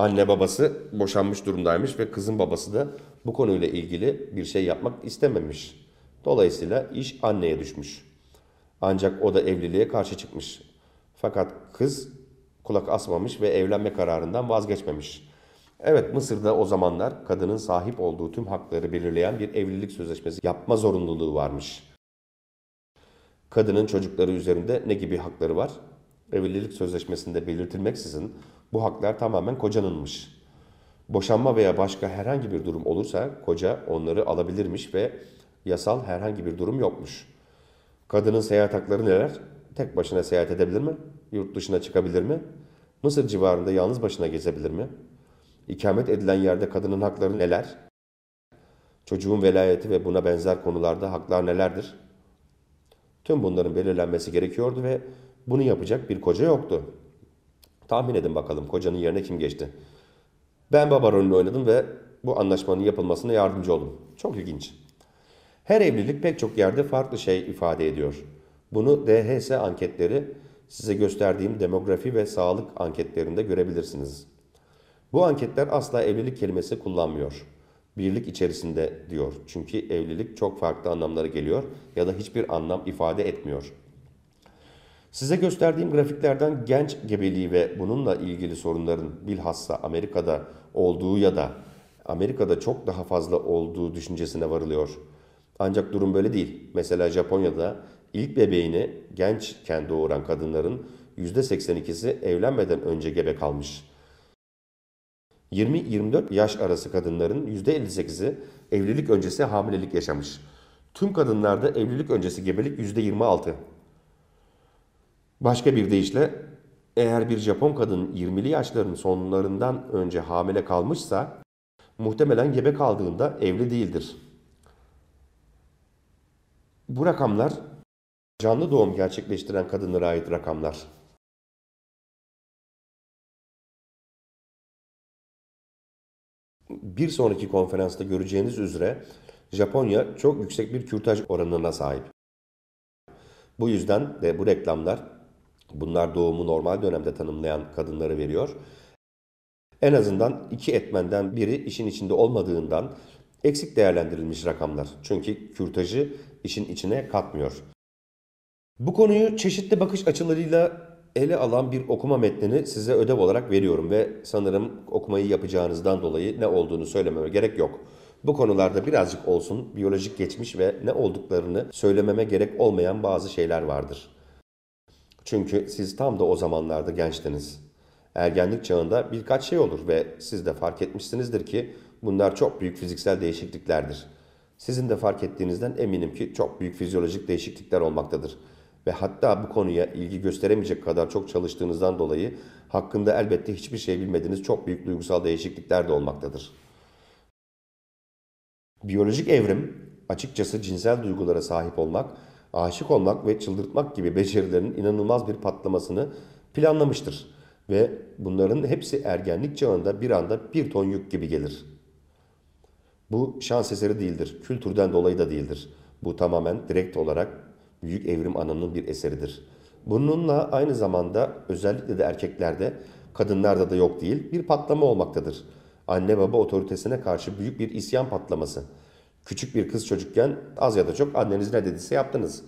anne babası boşanmış durumdaymış ve kızın babası da bu konuyla ilgili bir şey yapmak istememiş. Dolayısıyla iş anneye düşmüş. Ancak o da evliliğe karşı çıkmış. Fakat kız kulak asmamış ve evlenme kararından vazgeçmemiş. Evet Mısır'da o zamanlar kadının sahip olduğu tüm hakları belirleyen bir evlilik sözleşmesi yapma zorunluluğu varmış. Kadının çocukları üzerinde ne gibi hakları var? Evlilik sözleşmesinde belirtilmeksizin bu haklar tamamen kocanınmış. Boşanma veya başka herhangi bir durum olursa koca onları alabilirmiş ve yasal herhangi bir durum yokmuş. Kadının seyahat hakları neler? Tek başına seyahat edebilir mi? Yurt dışına çıkabilir mi? Mısır civarında yalnız başına gezebilir mi? İkamet edilen yerde kadının hakları neler? Çocuğun velayeti ve buna benzer konularda haklar nelerdir? Tüm bunların belirlenmesi gerekiyordu ve bunu yapacak bir koca yoktu. Tahmin edin bakalım kocanın yerine kim geçti? Ben baba rolünü oynadım ve bu anlaşmanın yapılmasına yardımcı oldum. Çok ilginç. Her evlilik pek çok yerde farklı şey ifade ediyor. Bunu DHS anketleri size gösterdiğim demografi ve sağlık anketlerinde görebilirsiniz. Bu anketler asla evlilik kelimesi kullanmıyor. Birlik içerisinde diyor. Çünkü evlilik çok farklı anlamlara geliyor ya da hiçbir anlam ifade etmiyor. Size gösterdiğim grafiklerden genç gebeliği ve bununla ilgili sorunların bilhassa Amerika'da olduğu ya da Amerika'da çok daha fazla olduğu düşüncesine varılıyor. Ancak durum böyle değil. Mesela Japonya'da ilk bebeğini gençken doğuran kadınların %82'si evlenmeden önce gebe kalmış. 20-24 yaş arası kadınların %58'i evlilik öncesi hamilelik yaşamış. Tüm kadınlarda evlilik öncesi gebelik %26. Başka bir deyişle eğer bir Japon kadın 20'li yaşların sonlarından önce hamile kalmışsa muhtemelen gebe kaldığında evli değildir. Bu rakamlar canlı doğum gerçekleştiren kadınlara ait rakamlar. Bir sonraki konferansta göreceğiniz üzere Japonya çok yüksek bir kürtaj oranına sahip. Bu yüzden de bu reklamlar Bunlar doğumu normal dönemde tanımlayan kadınları veriyor. En azından iki etmenden biri işin içinde olmadığından eksik değerlendirilmiş rakamlar. Çünkü kürtajı işin içine katmıyor. Bu konuyu çeşitli bakış açılarıyla ele alan bir okuma metnini size ödev olarak veriyorum ve sanırım okumayı yapacağınızdan dolayı ne olduğunu söylememe gerek yok. Bu konularda birazcık olsun biyolojik geçmiş ve ne olduklarını söylememe gerek olmayan bazı şeyler vardır. Çünkü siz tam da o zamanlarda gençtiniz. Ergenlik çağında birkaç şey olur ve siz de fark etmişsinizdir ki bunlar çok büyük fiziksel değişikliklerdir. Sizin de fark ettiğinizden eminim ki çok büyük fizyolojik değişiklikler olmaktadır. Ve hatta bu konuya ilgi gösteremeyecek kadar çok çalıştığınızdan dolayı hakkında elbette hiçbir şey bilmediğiniz çok büyük duygusal değişiklikler de olmaktadır. Biyolojik evrim, açıkçası cinsel duygulara sahip olmak aşık olmak ve çıldırtmak gibi becerilerin inanılmaz bir patlamasını planlamıştır. Ve bunların hepsi ergenlik çağında bir anda bir ton yük gibi gelir. Bu şans eseri değildir. Kültürden dolayı da değildir. Bu tamamen direkt olarak büyük evrim anının bir eseridir. Bununla aynı zamanda özellikle de erkeklerde, kadınlarda da yok değil bir patlama olmaktadır. Anne baba otoritesine karşı büyük bir isyan patlaması.'' Küçük bir kız çocukken az ya da çok anneniz ne dediyse yaptınız.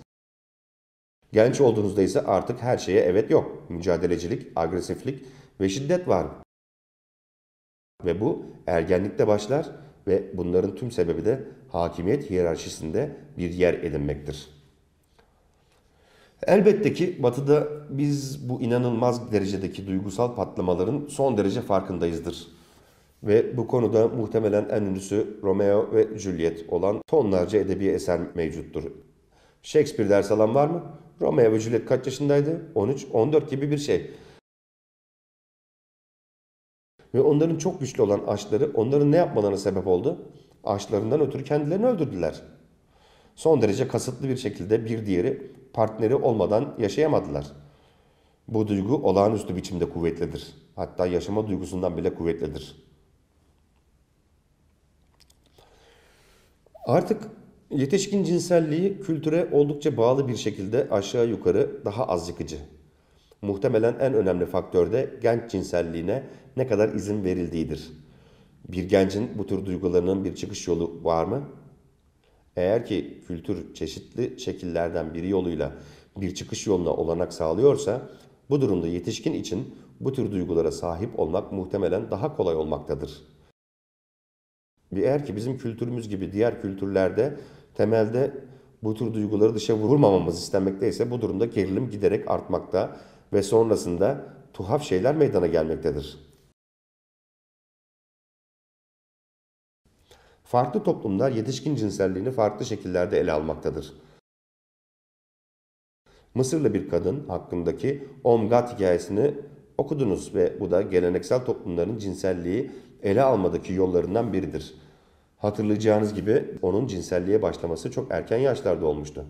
Genç olduğunuzda ise artık her şeye evet yok. Mücadelecilik, agresiflik ve şiddet var. Ve bu ergenlikte başlar ve bunların tüm sebebi de hakimiyet hiyerarşisinde bir yer edinmektir. Elbette ki batıda biz bu inanılmaz derecedeki duygusal patlamaların son derece farkındayızdır ve bu konuda muhtemelen en ünlüsü Romeo ve Juliet olan tonlarca edebi eser mevcuttur. Shakespeare ders alan var mı? Romeo ve Juliet kaç yaşındaydı? 13-14 gibi bir şey. Ve onların çok güçlü olan aşkları onların ne yapmalarına sebep oldu? Aşklarından ötürü kendilerini öldürdüler. Son derece kasıtlı bir şekilde bir diğeri partneri olmadan yaşayamadılar. Bu duygu olağanüstü biçimde kuvvetlidir. Hatta yaşama duygusundan bile kuvvetlidir. Artık yetişkin cinselliği kültüre oldukça bağlı bir şekilde aşağı yukarı daha az yıkıcı. Muhtemelen en önemli faktör de genç cinselliğine ne kadar izin verildiğidir. Bir gencin bu tür duygularının bir çıkış yolu var mı? Eğer ki kültür çeşitli şekillerden biri yoluyla bir çıkış yoluna olanak sağlıyorsa bu durumda yetişkin için bu tür duygulara sahip olmak muhtemelen daha kolay olmaktadır. Eğer ki bizim kültürümüz gibi diğer kültürlerde temelde bu tür duyguları dışa vurulmamamız istenmekteyse bu durumda gerilim giderek artmakta ve sonrasında tuhaf şeyler meydana gelmektedir. Farklı toplumlar yetişkin cinselliğini farklı şekillerde ele almaktadır. Mısırlı bir kadın hakkındaki Omgat hikayesini okudunuz ve bu da geleneksel toplumların cinselliği ele almadaki yollarından biridir. Hatırlayacağınız gibi onun cinselliğe başlaması çok erken yaşlarda olmuştu.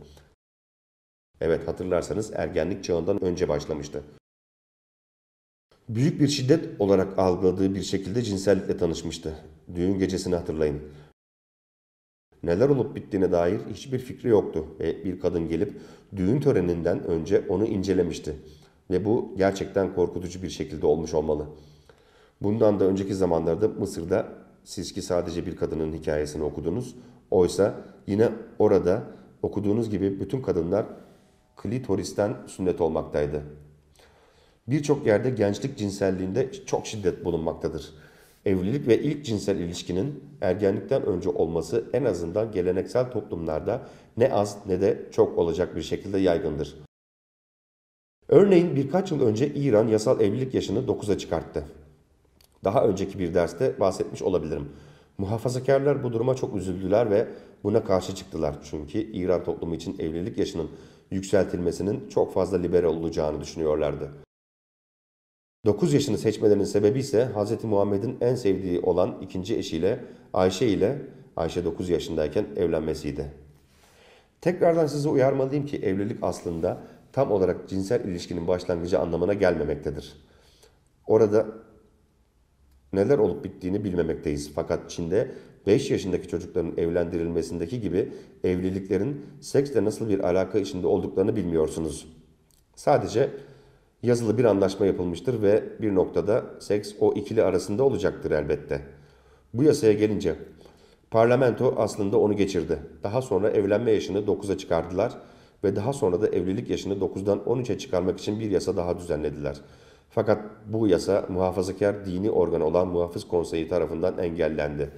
Evet hatırlarsanız ergenlik çağından önce başlamıştı. Büyük bir şiddet olarak algıladığı bir şekilde cinsellikle tanışmıştı. Düğün gecesini hatırlayın. Neler olup bittiğine dair hiçbir fikri yoktu ve bir kadın gelip düğün töreninden önce onu incelemişti. Ve bu gerçekten korkutucu bir şekilde olmuş olmalı.'' Bundan da önceki zamanlarda Mısır'da siz ki sadece bir kadının hikayesini okudunuz. Oysa yine orada okuduğunuz gibi bütün kadınlar klitoristen sünnet olmaktaydı. Birçok yerde gençlik cinselliğinde çok şiddet bulunmaktadır. Evlilik ve ilk cinsel ilişkinin ergenlikten önce olması en azından geleneksel toplumlarda ne az ne de çok olacak bir şekilde yaygındır. Örneğin birkaç yıl önce İran yasal evlilik yaşını 9'a çıkarttı. Daha önceki bir derste bahsetmiş olabilirim. Muhafazakarlar bu duruma çok üzüldüler ve buna karşı çıktılar. Çünkü İran toplumu için evlilik yaşının yükseltilmesinin çok fazla liberal olacağını düşünüyorlardı. 9 yaşını seçmelerinin sebebi ise Hz. Muhammed'in en sevdiği olan ikinci eşiyle Ayşe ile Ayşe 9 yaşındayken evlenmesiydi. Tekrardan sizi uyarmalıyım ki evlilik aslında tam olarak cinsel ilişkinin başlangıcı anlamına gelmemektedir. Orada neler olup bittiğini bilmemekteyiz. Fakat Çin'de 5 yaşındaki çocukların evlendirilmesindeki gibi evliliklerin seksle nasıl bir alaka içinde olduklarını bilmiyorsunuz. Sadece yazılı bir anlaşma yapılmıştır ve bir noktada seks o ikili arasında olacaktır elbette. Bu yasaya gelince parlamento aslında onu geçirdi. Daha sonra evlenme yaşını 9'a çıkardılar ve daha sonra da evlilik yaşını 9'dan 13'e çıkarmak için bir yasa daha düzenlediler.'' Fakat bu yasa muhafazakar dini organı olan Muhafız Konseyi tarafından engellendi.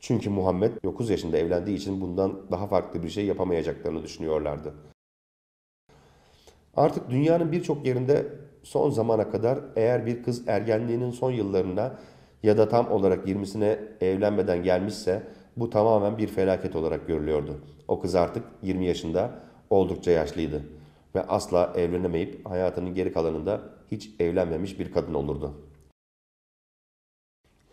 Çünkü Muhammed 9 yaşında evlendiği için bundan daha farklı bir şey yapamayacaklarını düşünüyorlardı. Artık dünyanın birçok yerinde son zamana kadar eğer bir kız ergenliğinin son yıllarına ya da tam olarak 20'sine evlenmeden gelmişse bu tamamen bir felaket olarak görülüyordu. O kız artık 20 yaşında oldukça yaşlıydı ve asla evlenemeyip hayatının geri kalanında hiç evlenmemiş bir kadın olurdu.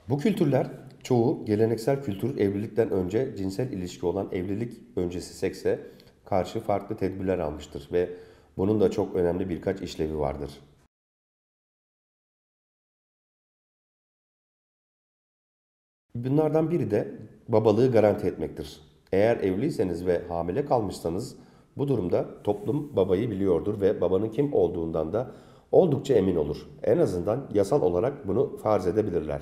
Bu kültürler çoğu geleneksel kültür evlilikten önce cinsel ilişki olan evlilik öncesi sekse karşı farklı tedbirler almıştır ve bunun da çok önemli birkaç işlevi vardır. Bunlardan biri de babalığı garanti etmektir. Eğer evliyseniz ve hamile kalmışsanız bu durumda toplum babayı biliyordur ve babanın kim olduğundan da oldukça emin olur. En azından yasal olarak bunu farz edebilirler.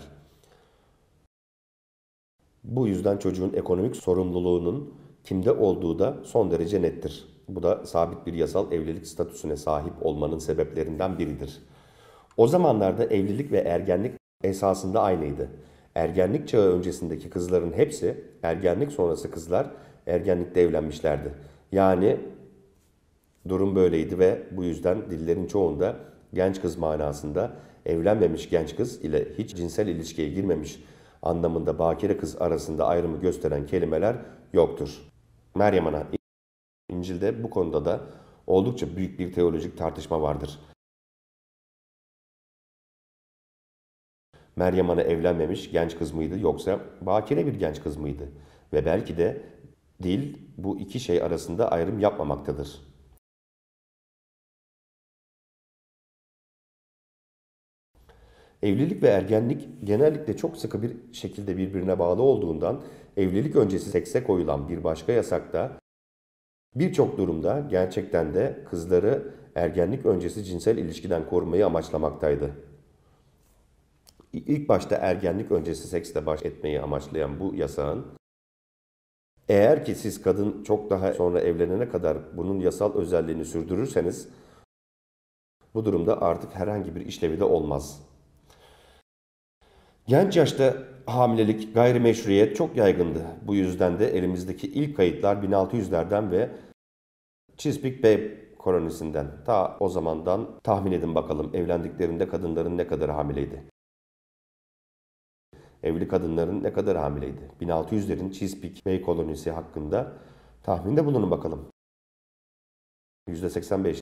Bu yüzden çocuğun ekonomik sorumluluğunun kimde olduğu da son derece nettir. Bu da sabit bir yasal evlilik statüsüne sahip olmanın sebeplerinden biridir. O zamanlarda evlilik ve ergenlik esasında aynıydı. Ergenlik çağı öncesindeki kızların hepsi, ergenlik sonrası kızlar ergenlikte evlenmişlerdi. Yani durum böyleydi ve bu yüzden dillerin çoğunda genç kız manasında evlenmemiş genç kız ile hiç cinsel ilişkiye girmemiş anlamında bakire kız arasında ayrımı gösteren kelimeler yoktur. Meryem Ana İncil'de bu konuda da oldukça büyük bir teolojik tartışma vardır. Meryem Ana evlenmemiş genç kız mıydı yoksa bakire bir genç kız mıydı? Ve belki de dil bu iki şey arasında ayrım yapmamaktadır. Evlilik ve ergenlik genellikle çok sıkı bir şekilde birbirine bağlı olduğundan evlilik öncesi sekse koyulan bir başka yasak da birçok durumda gerçekten de kızları ergenlik öncesi cinsel ilişkiden korumayı amaçlamaktaydı. İlk başta ergenlik öncesi seksle baş etmeyi amaçlayan bu yasağın eğer ki siz kadın çok daha sonra evlenene kadar bunun yasal özelliğini sürdürürseniz bu durumda artık herhangi bir işlevi de olmaz. Genç yaşta hamilelik, gayrimeşruiyet çok yaygındı. Bu yüzden de elimizdeki ilk kayıtlar 1600'lerden ve Chesapeake Bay kolonisinden ta o zamandan tahmin edin bakalım evlendiklerinde kadınların ne kadar hamileydi? Evli kadınların ne kadar hamileydi? 1600'lerin Chesapeake Bay kolonisi hakkında tahminde bulunun bakalım. %85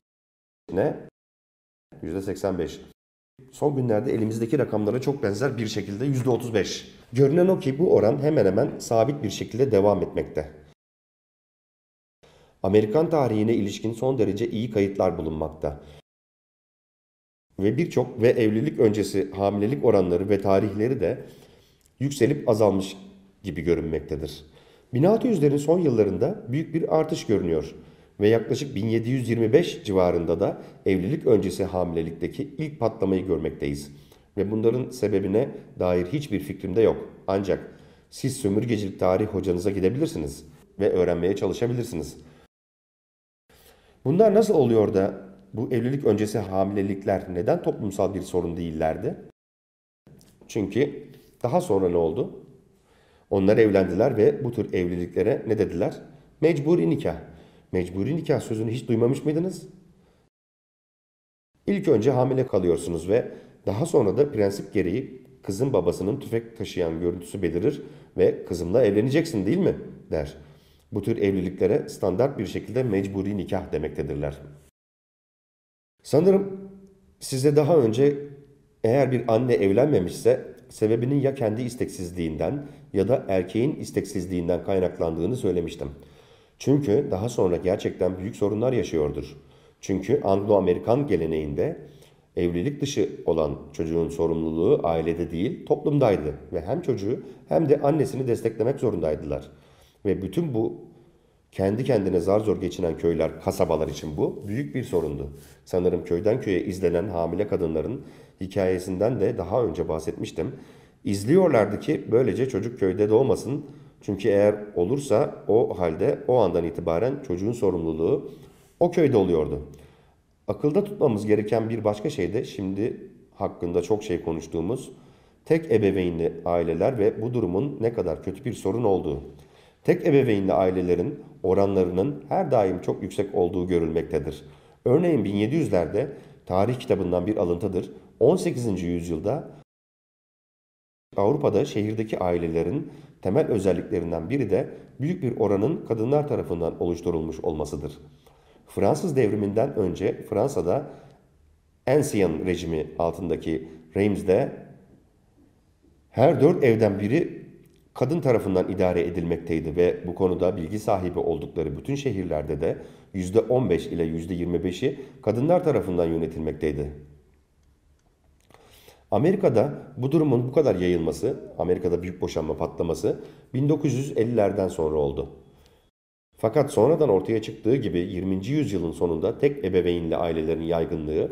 ne? %85. Son günlerde elimizdeki rakamlara çok benzer bir şekilde %35. Görünen o ki bu oran hemen hemen sabit bir şekilde devam etmekte. Amerikan tarihine ilişkin son derece iyi kayıtlar bulunmakta. Ve birçok ve evlilik öncesi hamilelik oranları ve tarihleri de yükselip azalmış gibi görünmektedir. 1600'lerin son yıllarında büyük bir artış görünüyor ve yaklaşık 1725 civarında da evlilik öncesi hamilelikteki ilk patlamayı görmekteyiz. Ve bunların sebebine dair hiçbir fikrim de yok. Ancak siz sömürgecilik tarih hocanıza gidebilirsiniz ve öğrenmeye çalışabilirsiniz. Bunlar nasıl oluyor da bu evlilik öncesi hamilelikler neden toplumsal bir sorun değillerdi? Çünkü daha sonra ne oldu? Onlar evlendiler ve bu tür evliliklere ne dediler? Mecburi nikah Mecburi nikah sözünü hiç duymamış mıydınız? İlk önce hamile kalıyorsunuz ve daha sonra da prensip gereği kızın babasının tüfek taşıyan görüntüsü belirir ve kızımla evleneceksin değil mi der. Bu tür evliliklere standart bir şekilde mecburi nikah demektedirler. Sanırım size daha önce eğer bir anne evlenmemişse sebebinin ya kendi isteksizliğinden ya da erkeğin isteksizliğinden kaynaklandığını söylemiştim. Çünkü daha sonra gerçekten büyük sorunlar yaşıyordur. Çünkü Anglo-Amerikan geleneğinde evlilik dışı olan çocuğun sorumluluğu ailede değil toplumdaydı ve hem çocuğu hem de annesini desteklemek zorundaydılar. Ve bütün bu kendi kendine zar zor geçinen köyler, kasabalar için bu büyük bir sorundu. Sanırım köyden köye izlenen hamile kadınların hikayesinden de daha önce bahsetmiştim. İzliyorlardı ki böylece çocuk köyde doğmasın, çünkü eğer olursa o halde o andan itibaren çocuğun sorumluluğu o köyde oluyordu. Akılda tutmamız gereken bir başka şey de şimdi hakkında çok şey konuştuğumuz tek ebeveynli aileler ve bu durumun ne kadar kötü bir sorun olduğu. Tek ebeveynli ailelerin oranlarının her daim çok yüksek olduğu görülmektedir. Örneğin 1700'lerde tarih kitabından bir alıntıdır. 18. yüzyılda Avrupa'da şehirdeki ailelerin temel özelliklerinden biri de büyük bir oranın kadınlar tarafından oluşturulmuş olmasıdır. Fransız devriminden önce Fransa'da Ancien rejimi altındaki Reims'de her dört evden biri kadın tarafından idare edilmekteydi ve bu konuda bilgi sahibi oldukları bütün şehirlerde de %15 ile %25'i kadınlar tarafından yönetilmekteydi. Amerika'da bu durumun bu kadar yayılması, Amerika'da büyük boşanma patlaması 1950'lerden sonra oldu. Fakat sonradan ortaya çıktığı gibi 20. yüzyılın sonunda tek ebeveynli ailelerin yaygınlığı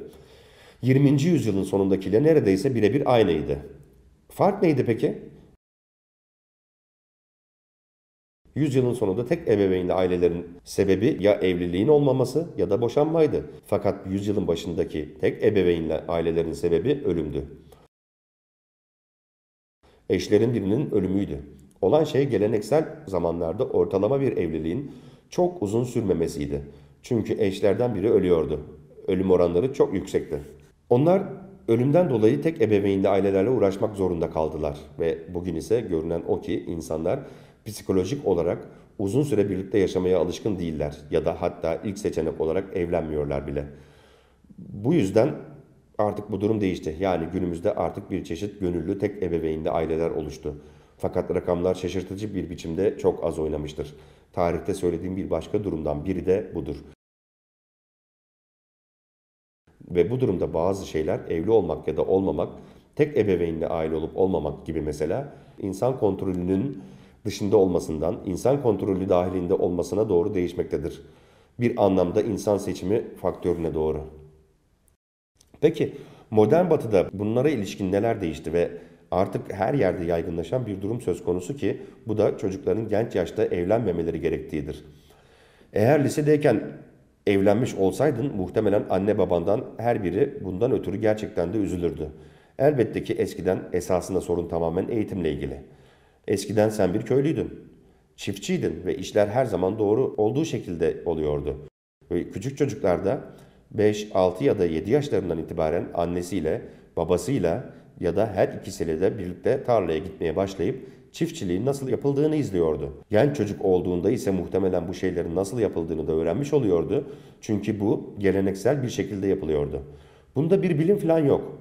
20. yüzyılın sonundakiyle neredeyse birebir aynıydı. Fark neydi peki? Yüzyılın sonunda tek ebeveynli ailelerin sebebi ya evliliğin olmaması ya da boşanmaydı. Fakat yüzyılın başındaki tek ebeveynli ailelerin sebebi ölümdü eşlerin birinin ölümüydü. Olan şey geleneksel zamanlarda ortalama bir evliliğin çok uzun sürmemesiydi. Çünkü eşlerden biri ölüyordu. Ölüm oranları çok yüksekti. Onlar ölümden dolayı tek ebeveynli ailelerle uğraşmak zorunda kaldılar ve bugün ise görünen o ki insanlar psikolojik olarak uzun süre birlikte yaşamaya alışkın değiller ya da hatta ilk seçenek olarak evlenmiyorlar bile. Bu yüzden Artık bu durum değişti. Yani günümüzde artık bir çeşit gönüllü tek ebeveynli aileler oluştu. Fakat rakamlar şaşırtıcı bir biçimde çok az oynamıştır. Tarihte söylediğim bir başka durumdan biri de budur. Ve bu durumda bazı şeyler evli olmak ya da olmamak, tek ebeveynli aile olup olmamak gibi mesela insan kontrolünün dışında olmasından insan kontrolü dahilinde olmasına doğru değişmektedir. Bir anlamda insan seçimi faktörüne doğru. Peki modern batıda bunlara ilişkin neler değişti ve artık her yerde yaygınlaşan bir durum söz konusu ki bu da çocukların genç yaşta evlenmemeleri gerektiğidir. Eğer lisedeyken evlenmiş olsaydın muhtemelen anne babandan her biri bundan ötürü gerçekten de üzülürdü. Elbette ki eskiden esasında sorun tamamen eğitimle ilgili. Eskiden sen bir köylüydün, çiftçiydin ve işler her zaman doğru olduğu şekilde oluyordu. Ve küçük çocuklarda 5, 6 ya da 7 yaşlarından itibaren annesiyle, babasıyla ya da her ikisiyle de birlikte tarlaya gitmeye başlayıp çiftçiliğin nasıl yapıldığını izliyordu. Genç çocuk olduğunda ise muhtemelen bu şeylerin nasıl yapıldığını da öğrenmiş oluyordu. Çünkü bu geleneksel bir şekilde yapılıyordu. Bunda bir bilim falan yok.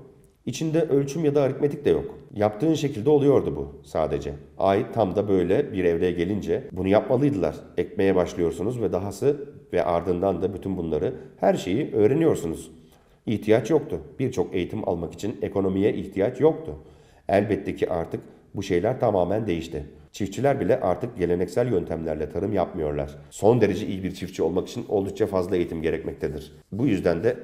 İçinde ölçüm ya da aritmetik de yok. Yaptığın şekilde oluyordu bu sadece. Ay tam da böyle bir evreye gelince bunu yapmalıydılar. Ekmeye başlıyorsunuz ve dahası ve ardından da bütün bunları her şeyi öğreniyorsunuz. İhtiyaç yoktu. Birçok eğitim almak için ekonomiye ihtiyaç yoktu. Elbette ki artık bu şeyler tamamen değişti. Çiftçiler bile artık geleneksel yöntemlerle tarım yapmıyorlar. Son derece iyi bir çiftçi olmak için oldukça fazla eğitim gerekmektedir. Bu yüzden de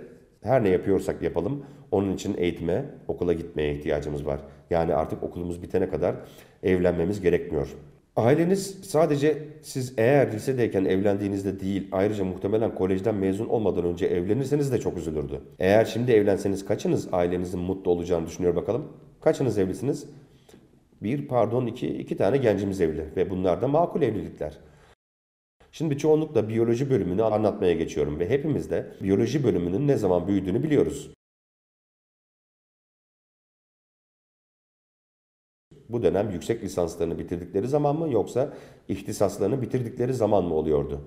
her ne yapıyorsak yapalım onun için eğitime, okula gitmeye ihtiyacımız var. Yani artık okulumuz bitene kadar evlenmemiz gerekmiyor. Aileniz sadece siz eğer lisedeyken evlendiğinizde değil, ayrıca muhtemelen kolejden mezun olmadan önce evlenirseniz de çok üzülürdü. Eğer şimdi evlenseniz kaçınız ailenizin mutlu olacağını düşünüyor bakalım? Kaçınız evlisiniz? Bir pardon iki, iki tane gencimiz evli ve bunlar da makul evlilikler. Şimdi çoğunlukla biyoloji bölümünü anlatmaya geçiyorum ve hepimiz de biyoloji bölümünün ne zaman büyüdüğünü biliyoruz. Bu dönem yüksek lisanslarını bitirdikleri zaman mı yoksa ihtisaslarını bitirdikleri zaman mı oluyordu?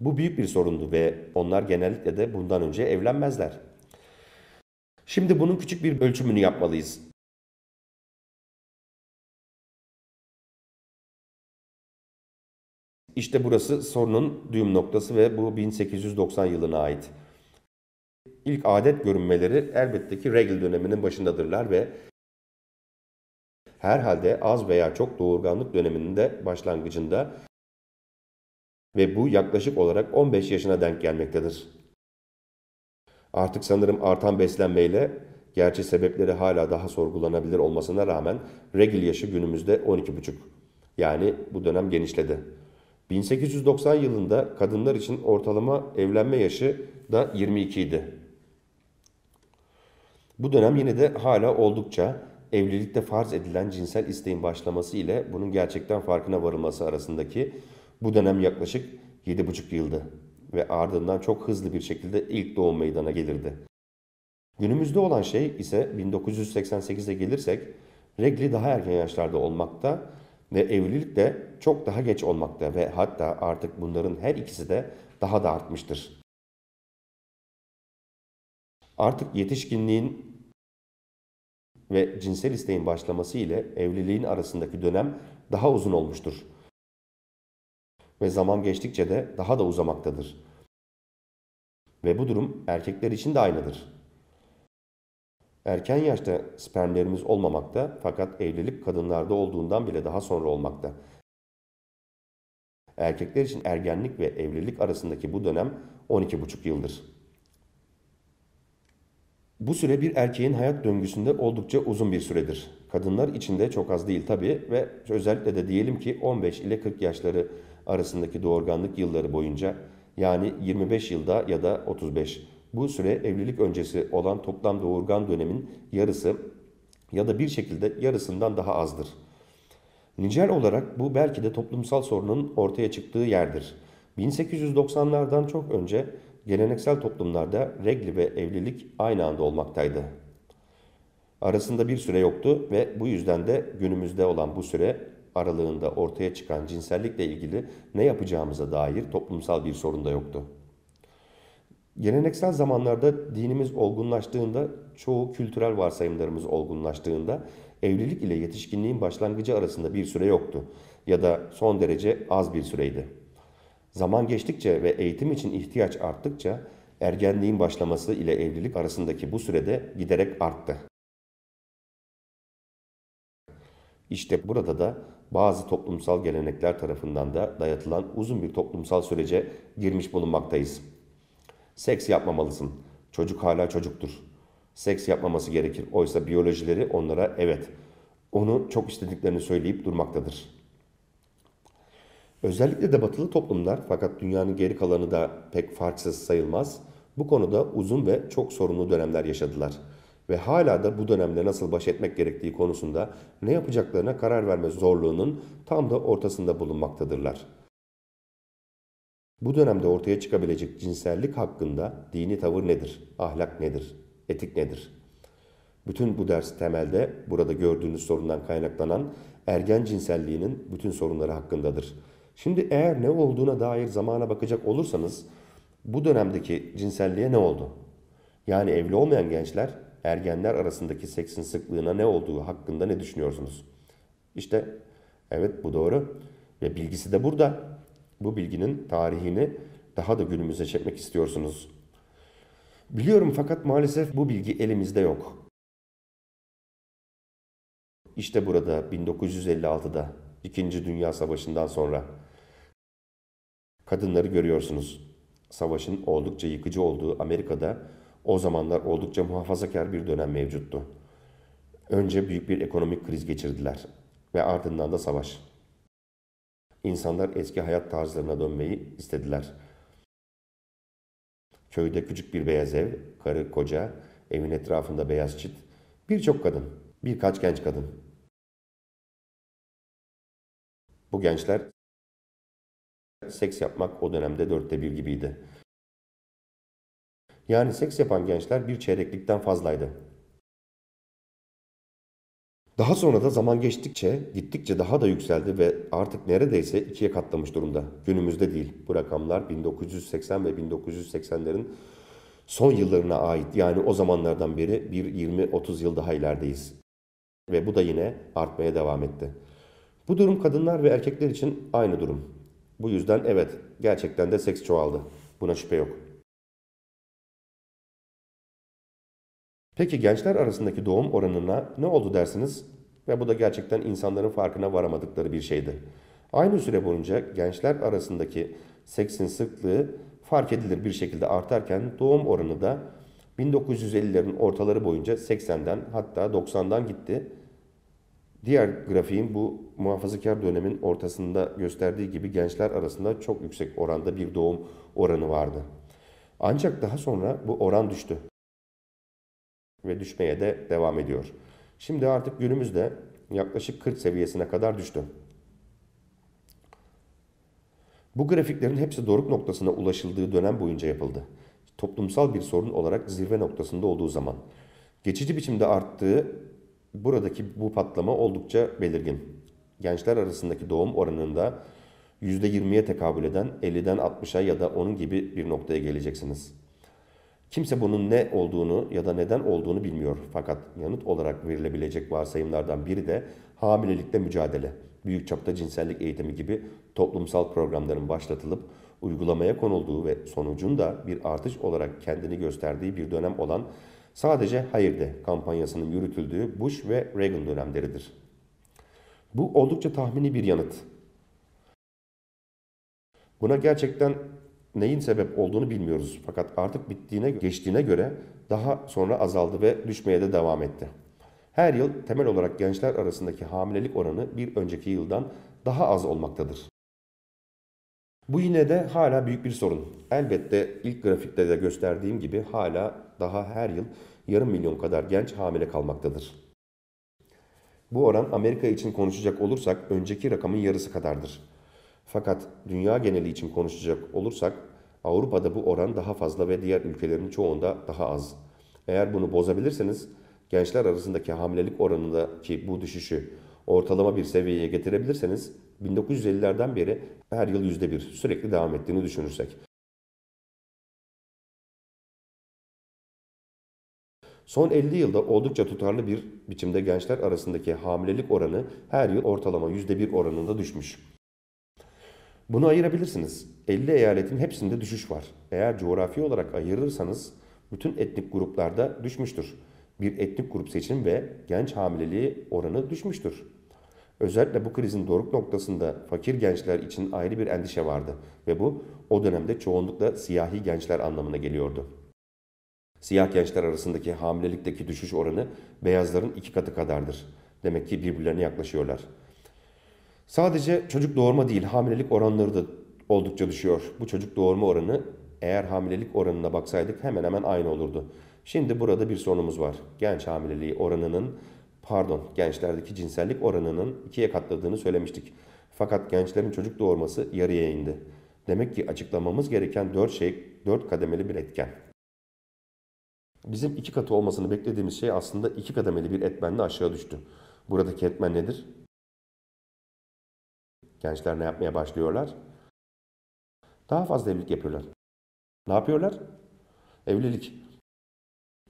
Bu büyük bir sorundu ve onlar genellikle de bundan önce evlenmezler. Şimdi bunun küçük bir ölçümünü yapmalıyız. İşte burası sorunun düğüm noktası ve bu 1890 yılına ait. İlk adet görünmeleri elbette ki Regal döneminin başındadırlar ve herhalde az veya çok doğurganlık döneminin de başlangıcında ve bu yaklaşık olarak 15 yaşına denk gelmektedir. Artık sanırım artan beslenmeyle, gerçi sebepleri hala daha sorgulanabilir olmasına rağmen regil yaşı günümüzde 12,5. Yani bu dönem genişledi. 1890 yılında kadınlar için ortalama evlenme yaşı da 22 idi. Bu dönem yine de hala oldukça evlilikte farz edilen cinsel isteğin başlaması ile bunun gerçekten farkına varılması arasındaki bu dönem yaklaşık 7,5 yıldı ve ardından çok hızlı bir şekilde ilk doğum meydana gelirdi. Günümüzde olan şey ise 1988'e gelirsek regli daha erken yaşlarda olmakta ve evlilik de çok daha geç olmakta ve hatta artık bunların her ikisi de daha da artmıştır. Artık yetişkinliğin ve cinsel isteğin başlaması ile evliliğin arasındaki dönem daha uzun olmuştur. Ve zaman geçtikçe de daha da uzamaktadır. Ve bu durum erkekler için de aynıdır. Erken yaşta spermlerimiz olmamakta fakat evlilik kadınlarda olduğundan bile daha sonra olmakta. Erkekler için ergenlik ve evlilik arasındaki bu dönem 12,5 yıldır. Bu süre bir erkeğin hayat döngüsünde oldukça uzun bir süredir. Kadınlar için de çok az değil tabii ve özellikle de diyelim ki 15 ile 40 yaşları arasındaki doğurganlık yılları boyunca yani 25 yılda ya da 35. Bu süre evlilik öncesi olan toplam doğurgan dönemin yarısı ya da bir şekilde yarısından daha azdır. Nicel olarak bu belki de toplumsal sorunun ortaya çıktığı yerdir. 1890'lardan çok önce Geleneksel toplumlarda regli ve evlilik aynı anda olmaktaydı. Arasında bir süre yoktu ve bu yüzden de günümüzde olan bu süre aralığında ortaya çıkan cinsellikle ilgili ne yapacağımıza dair toplumsal bir sorun da yoktu. Geleneksel zamanlarda dinimiz olgunlaştığında, çoğu kültürel varsayımlarımız olgunlaştığında evlilik ile yetişkinliğin başlangıcı arasında bir süre yoktu ya da son derece az bir süreydi. Zaman geçtikçe ve eğitim için ihtiyaç arttıkça ergenliğin başlaması ile evlilik arasındaki bu sürede giderek arttı. İşte burada da bazı toplumsal gelenekler tarafından da dayatılan uzun bir toplumsal sürece girmiş bulunmaktayız. Seks yapmamalısın. Çocuk hala çocuktur. Seks yapmaması gerekir. Oysa biyolojileri onlara evet, onu çok istediklerini söyleyip durmaktadır.'' Özellikle de batılı toplumlar fakat dünyanın geri kalanı da pek farksız sayılmaz. Bu konuda uzun ve çok sorunlu dönemler yaşadılar ve hala da bu dönemde nasıl baş etmek gerektiği konusunda ne yapacaklarına karar verme zorluğunun tam da ortasında bulunmaktadırlar. Bu dönemde ortaya çıkabilecek cinsellik hakkında dini tavır nedir, ahlak nedir, etik nedir? Bütün bu ders temelde burada gördüğünüz sorundan kaynaklanan ergen cinselliğinin bütün sorunları hakkındadır.'' Şimdi eğer ne olduğuna dair zamana bakacak olursanız bu dönemdeki cinselliğe ne oldu? Yani evli olmayan gençler ergenler arasındaki seksin sıklığına ne olduğu hakkında ne düşünüyorsunuz? İşte evet bu doğru ve bilgisi de burada. Bu bilginin tarihini daha da günümüze çekmek istiyorsunuz. Biliyorum fakat maalesef bu bilgi elimizde yok. İşte burada 1956'da 2. Dünya Savaşı'ndan sonra Kadınları görüyorsunuz. Savaşın oldukça yıkıcı olduğu Amerika'da o zamanlar oldukça muhafazakar bir dönem mevcuttu. Önce büyük bir ekonomik kriz geçirdiler ve ardından da savaş. İnsanlar eski hayat tarzlarına dönmeyi istediler. Köyde küçük bir beyaz ev, karı, koca, evin etrafında beyaz çit, birçok kadın, birkaç genç kadın. Bu gençler seks yapmak o dönemde dörtte bir gibiydi. Yani seks yapan gençler bir çeyreklikten fazlaydı. Daha sonra da zaman geçtikçe, gittikçe daha da yükseldi ve artık neredeyse ikiye katlamış durumda. Günümüzde değil. Bu rakamlar 1980 ve 1980'lerin son yıllarına ait. Yani o zamanlardan beri bir 20-30 yıl daha ilerideyiz. Ve bu da yine artmaya devam etti. Bu durum kadınlar ve erkekler için aynı durum. Bu yüzden evet gerçekten de seks çoğaldı. Buna şüphe yok. Peki gençler arasındaki doğum oranına ne oldu dersiniz? Ve bu da gerçekten insanların farkına varamadıkları bir şeydi. Aynı süre boyunca gençler arasındaki seksin sıklığı fark edilir bir şekilde artarken doğum oranı da 1950'lerin ortaları boyunca 80'den hatta 90'dan gitti. Diğer grafiğin bu muhafazakar dönemin ortasında gösterdiği gibi gençler arasında çok yüksek oranda bir doğum oranı vardı. Ancak daha sonra bu oran düştü ve düşmeye de devam ediyor. Şimdi artık günümüzde yaklaşık 40 seviyesine kadar düştü. Bu grafiklerin hepsi doruk noktasına ulaşıldığı dönem boyunca yapıldı. Toplumsal bir sorun olarak zirve noktasında olduğu zaman. Geçici biçimde arttığı Buradaki bu patlama oldukça belirgin. Gençler arasındaki doğum oranında %20'ye tekabül eden 50'den 60'a ya da onun gibi bir noktaya geleceksiniz. Kimse bunun ne olduğunu ya da neden olduğunu bilmiyor. Fakat yanıt olarak verilebilecek varsayımlardan biri de hamilelikte mücadele, büyük çapta cinsellik eğitimi gibi toplumsal programların başlatılıp uygulamaya konulduğu ve sonucunda bir artış olarak kendini gösterdiği bir dönem olan sadece hayır de kampanyasının yürütüldüğü Bush ve Reagan dönemleridir. Bu oldukça tahmini bir yanıt. Buna gerçekten neyin sebep olduğunu bilmiyoruz fakat artık bittiğine geçtiğine göre daha sonra azaldı ve düşmeye de devam etti. Her yıl temel olarak gençler arasındaki hamilelik oranı bir önceki yıldan daha az olmaktadır. Bu yine de hala büyük bir sorun. Elbette ilk grafikte de gösterdiğim gibi hala daha her yıl yarım milyon kadar genç hamile kalmaktadır. Bu oran Amerika için konuşacak olursak önceki rakamın yarısı kadardır. Fakat dünya geneli için konuşacak olursak Avrupa'da bu oran daha fazla ve diğer ülkelerin çoğunda daha az. Eğer bunu bozabilirseniz gençler arasındaki hamilelik oranındaki bu düşüşü ortalama bir seviyeye getirebilirseniz 1950'lerden beri her yıl yüzde bir sürekli devam ettiğini düşünürsek. Son 50 yılda oldukça tutarlı bir biçimde gençler arasındaki hamilelik oranı her yıl ortalama yüzde bir oranında düşmüş. Bunu ayırabilirsiniz. 50 eyaletin hepsinde düşüş var. Eğer coğrafi olarak ayırırsanız bütün etnik gruplarda düşmüştür. Bir etnik grup seçim ve genç hamileliği oranı düşmüştür. Özellikle bu krizin doruk noktasında fakir gençler için ayrı bir endişe vardı ve bu o dönemde çoğunlukla siyahi gençler anlamına geliyordu. Siyah gençler arasındaki hamilelikteki düşüş oranı beyazların iki katı kadardır. Demek ki birbirlerine yaklaşıyorlar. Sadece çocuk doğurma değil hamilelik oranları da oldukça düşüyor. Bu çocuk doğurma oranı eğer hamilelik oranına baksaydık hemen hemen aynı olurdu. Şimdi burada bir sorunumuz var. Genç hamileliği oranının pardon gençlerdeki cinsellik oranının ikiye katladığını söylemiştik. Fakat gençlerin çocuk doğurması yarıya indi. Demek ki açıklamamız gereken dört şey dört kademeli bir etken. Bizim iki katı olmasını beklediğimiz şey aslında iki kademeli bir etmenle aşağı düştü. Buradaki etmen nedir? Gençler ne yapmaya başlıyorlar? Daha fazla evlilik yapıyorlar. Ne yapıyorlar? Evlilik.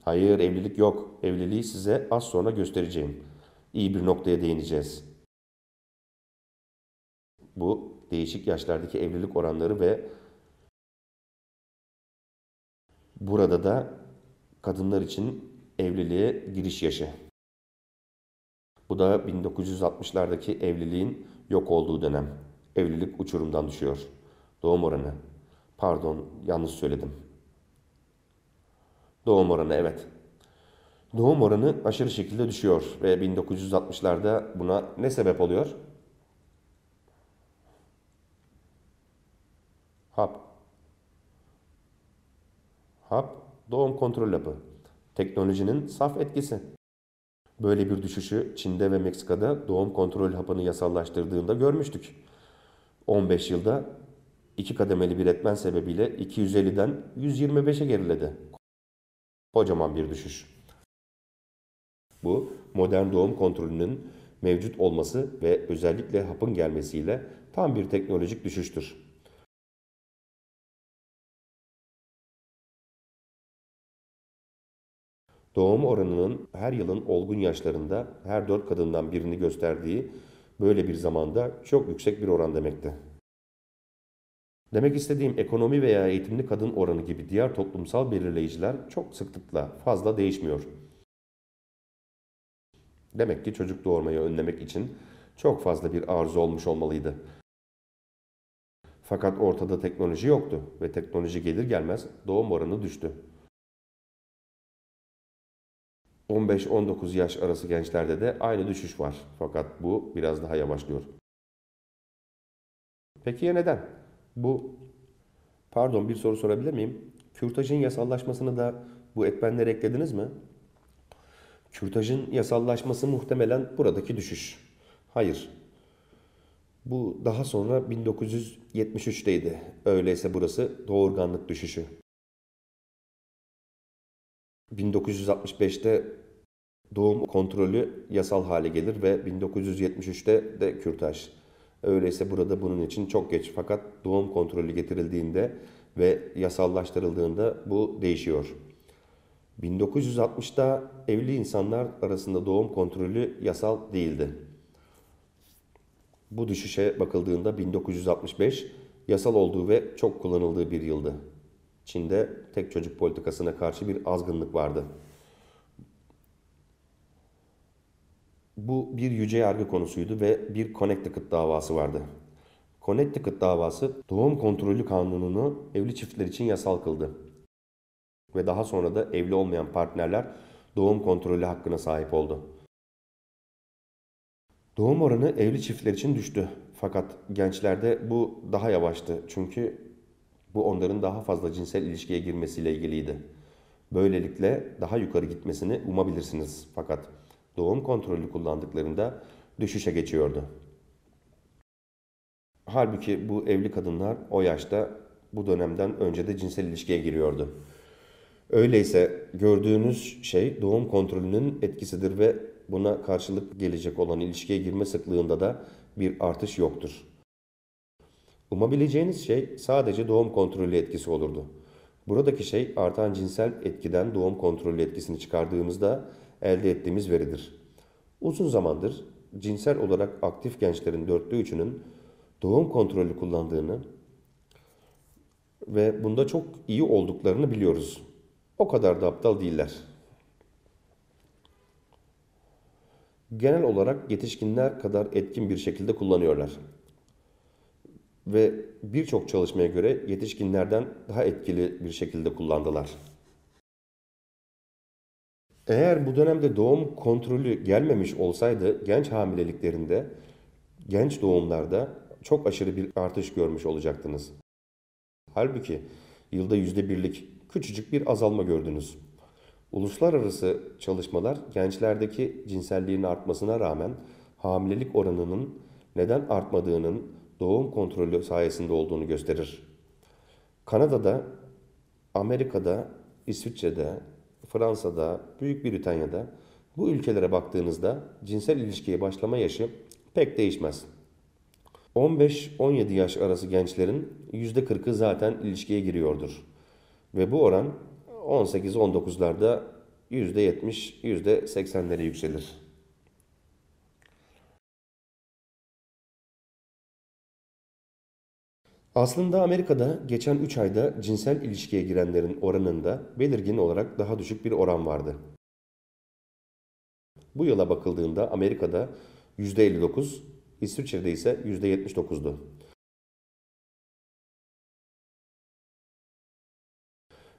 Hayır evlilik yok. Evliliği size az sonra göstereceğim. İyi bir noktaya değineceğiz. Bu değişik yaşlardaki evlilik oranları ve burada da kadınlar için evliliğe giriş yaşı. Bu da 1960'lardaki evliliğin yok olduğu dönem. Evlilik uçurumdan düşüyor. Doğum oranı. Pardon, yanlış söyledim. Doğum oranı evet. Doğum oranı aşırı şekilde düşüyor ve 1960'larda buna ne sebep oluyor? Hap. Hap, doğum kontrol hapı. Teknolojinin saf etkisi. Böyle bir düşüşü Çin'de ve Meksika'da doğum kontrol hapını yasallaştırdığında görmüştük. 15 yılda iki kademeli bir etmen sebebiyle 250'den 125'e geriledi. Kocaman bir düşüş. Bu modern doğum kontrolünün mevcut olması ve özellikle hapın gelmesiyle tam bir teknolojik düşüştür. Doğum oranının her yılın olgun yaşlarında her dört kadından birini gösterdiği böyle bir zamanda çok yüksek bir oran demekti. Demek istediğim ekonomi veya eğitimli kadın oranı gibi diğer toplumsal belirleyiciler çok sıklıkla fazla değişmiyor. Demek ki çocuk doğurmayı önlemek için çok fazla bir arzu olmuş olmalıydı. Fakat ortada teknoloji yoktu ve teknoloji gelir gelmez doğum oranı düştü. 15-19 yaş arası gençlerde de aynı düşüş var. Fakat bu biraz daha yavaşlıyor. Peki ya neden? Bu pardon bir soru sorabilir miyim? Kürtajın yasallaşmasını da bu etmenlere eklediniz mi? Kürtajın yasallaşması muhtemelen buradaki düşüş. Hayır. Bu daha sonra 1973'teydi. Öyleyse burası doğurganlık düşüşü. 1965'te doğum kontrolü yasal hale gelir ve 1973'te de kürtaj. Öyleyse burada bunun için çok geç. Fakat doğum kontrolü getirildiğinde ve yasallaştırıldığında bu değişiyor. 1960'da evli insanlar arasında doğum kontrolü yasal değildi. Bu düşüşe bakıldığında 1965 yasal olduğu ve çok kullanıldığı bir yıldı. Çin'de tek çocuk politikasına karşı bir azgınlık vardı. Bu bir yüce yargı konusuydu ve bir Connecticut davası vardı. Connecticut davası doğum kontrolü kanununu evli çiftler için yasal kıldı. Ve daha sonra da evli olmayan partnerler doğum kontrolü hakkına sahip oldu. Doğum oranı evli çiftler için düştü. Fakat gençlerde bu daha yavaştı. Çünkü bu onların daha fazla cinsel ilişkiye girmesiyle ilgiliydi. Böylelikle daha yukarı gitmesini umabilirsiniz fakat doğum kontrolü kullandıklarında düşüşe geçiyordu. Halbuki bu evli kadınlar o yaşta bu dönemden önce de cinsel ilişkiye giriyordu. Öyleyse gördüğünüz şey doğum kontrolünün etkisidir ve buna karşılık gelecek olan ilişkiye girme sıklığında da bir artış yoktur. Umabileceğiniz şey sadece doğum kontrolü etkisi olurdu. Buradaki şey artan cinsel etkiden doğum kontrolü etkisini çıkardığımızda elde ettiğimiz veridir. Uzun zamandır cinsel olarak aktif gençlerin dörtte üçünün doğum kontrolü kullandığını ve bunda çok iyi olduklarını biliyoruz. O kadar da aptal değiller. Genel olarak yetişkinler kadar etkin bir şekilde kullanıyorlar. Ve birçok çalışmaya göre yetişkinlerden daha etkili bir şekilde kullandılar. Eğer bu dönemde doğum kontrolü gelmemiş olsaydı genç hamileliklerinde, genç doğumlarda çok aşırı bir artış görmüş olacaktınız. Halbuki yılda yüzde birlik küçücük bir azalma gördünüz. Uluslararası çalışmalar gençlerdeki cinselliğin artmasına rağmen hamilelik oranının neden artmadığının doğum kontrolü sayesinde olduğunu gösterir. Kanada'da, Amerika'da, İsviçre'de, Fransa'da, Büyük Britanya'da bu ülkelere baktığınızda cinsel ilişkiye başlama yaşı pek değişmez. 15-17 yaş arası gençlerin %40'ı zaten ilişkiye giriyordur. Ve bu oran 18-19'larda %70-%80'lere yükselir. Aslında Amerika'da geçen 3 ayda cinsel ilişkiye girenlerin oranında belirgin olarak daha düşük bir oran vardı. Bu yıla bakıldığında Amerika'da %59, İsviçre'de ise %79'du.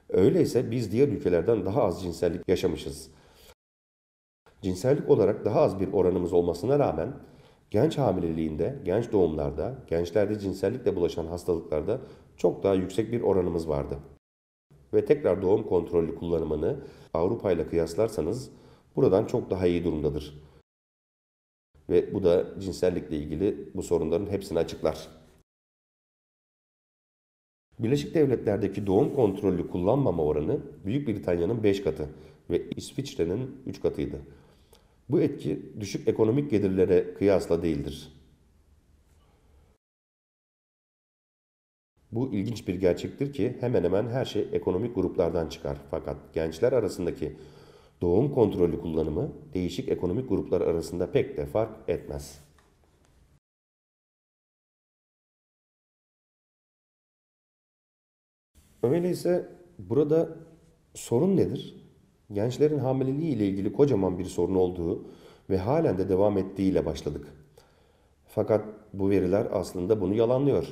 Öyleyse biz diğer ülkelerden daha az cinsellik yaşamışız. Cinsellik olarak daha az bir oranımız olmasına rağmen Genç hamileliğinde, genç doğumlarda, gençlerde cinsellikle bulaşan hastalıklarda çok daha yüksek bir oranımız vardı. Ve tekrar doğum kontrolü kullanımını Avrupa ile kıyaslarsanız buradan çok daha iyi durumdadır. Ve bu da cinsellikle ilgili bu sorunların hepsini açıklar. Birleşik Devletler'deki doğum kontrolü kullanmama oranı Büyük Britanya'nın 5 katı ve İsviçre'nin 3 katıydı. Bu etki düşük ekonomik gelirlere kıyasla değildir. Bu ilginç bir gerçektir ki hemen hemen her şey ekonomik gruplardan çıkar. Fakat gençler arasındaki doğum kontrolü kullanımı değişik ekonomik gruplar arasında pek de fark etmez. Öyleyse burada sorun nedir? Gençlerin hamileliği ile ilgili kocaman bir sorun olduğu ve halen de devam ettiğiyle başladık. Fakat bu veriler aslında bunu yalanlıyor.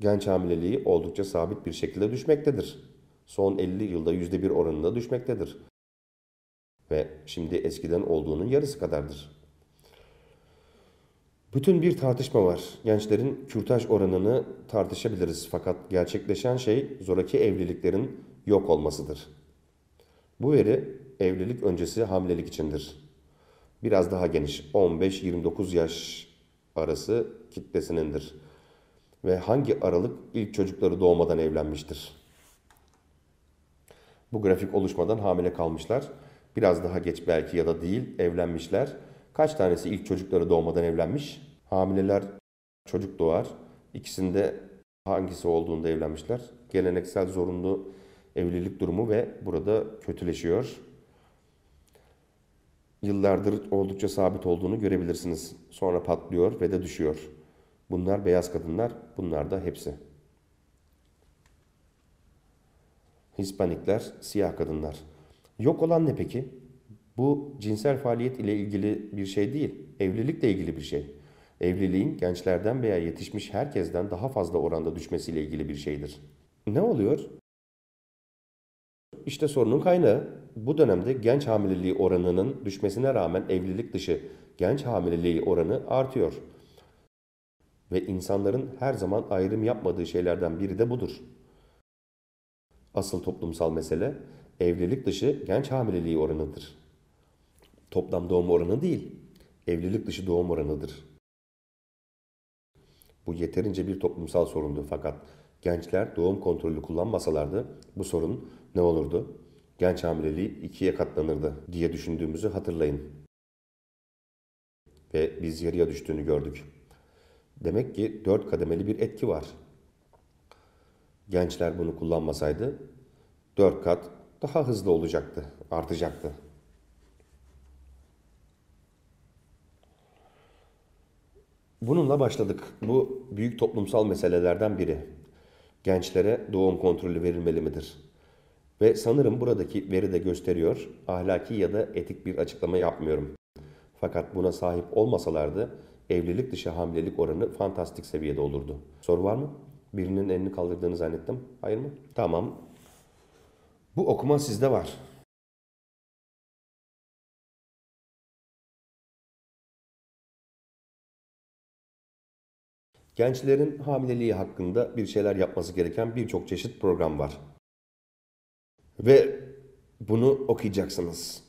Genç hamileliği oldukça sabit bir şekilde düşmektedir. Son 50 yılda %1 oranında düşmektedir. Ve şimdi eskiden olduğunun yarısı kadardır. Bütün bir tartışma var. Gençlerin kürtaj oranını tartışabiliriz fakat gerçekleşen şey zoraki evliliklerin yok olmasıdır. Bu veri evlilik öncesi hamilelik içindir. Biraz daha geniş 15-29 yaş arası kitlesinindir. Ve hangi aralık ilk çocukları doğmadan evlenmiştir? Bu grafik oluşmadan hamile kalmışlar. Biraz daha geç belki ya da değil evlenmişler. Kaç tanesi ilk çocukları doğmadan evlenmiş? Hamileler çocuk doğar. İkisinde hangisi olduğunda evlenmişler? Geleneksel zorunlu evlilik durumu ve burada kötüleşiyor. Yıllardır oldukça sabit olduğunu görebilirsiniz. Sonra patlıyor ve de düşüyor. Bunlar beyaz kadınlar, bunlar da hepsi. Hispanikler, siyah kadınlar. Yok olan ne peki? Bu cinsel faaliyet ile ilgili bir şey değil, evlilikle ilgili bir şey. Evliliğin gençlerden veya yetişmiş herkesten daha fazla oranda düşmesiyle ilgili bir şeydir. Ne oluyor? İşte sorunun kaynağı bu dönemde genç hamileliği oranının düşmesine rağmen evlilik dışı genç hamileliği oranı artıyor. Ve insanların her zaman ayrım yapmadığı şeylerden biri de budur. Asıl toplumsal mesele evlilik dışı genç hamileliği oranıdır. Toplam doğum oranı değil, evlilik dışı doğum oranıdır. Bu yeterince bir toplumsal sorundu fakat gençler doğum kontrolü kullanmasalardı bu sorun ne olurdu? Genç hamileliği ikiye katlanırdı diye düşündüğümüzü hatırlayın. Ve biz yarıya düştüğünü gördük. Demek ki dört kademeli bir etki var. Gençler bunu kullanmasaydı dört kat daha hızlı olacaktı, artacaktı. Bununla başladık. Bu büyük toplumsal meselelerden biri. Gençlere doğum kontrolü verilmeli midir? Ve sanırım buradaki veri de gösteriyor, ahlaki ya da etik bir açıklama yapmıyorum. Fakat buna sahip olmasalardı evlilik dışı hamilelik oranı fantastik seviyede olurdu. Soru var mı? Birinin elini kaldırdığını zannettim. Hayır mı? Tamam. Bu okuma sizde var. Gençlerin hamileliği hakkında bir şeyler yapması gereken birçok çeşit program var. Ve bunu okuyacaksınız.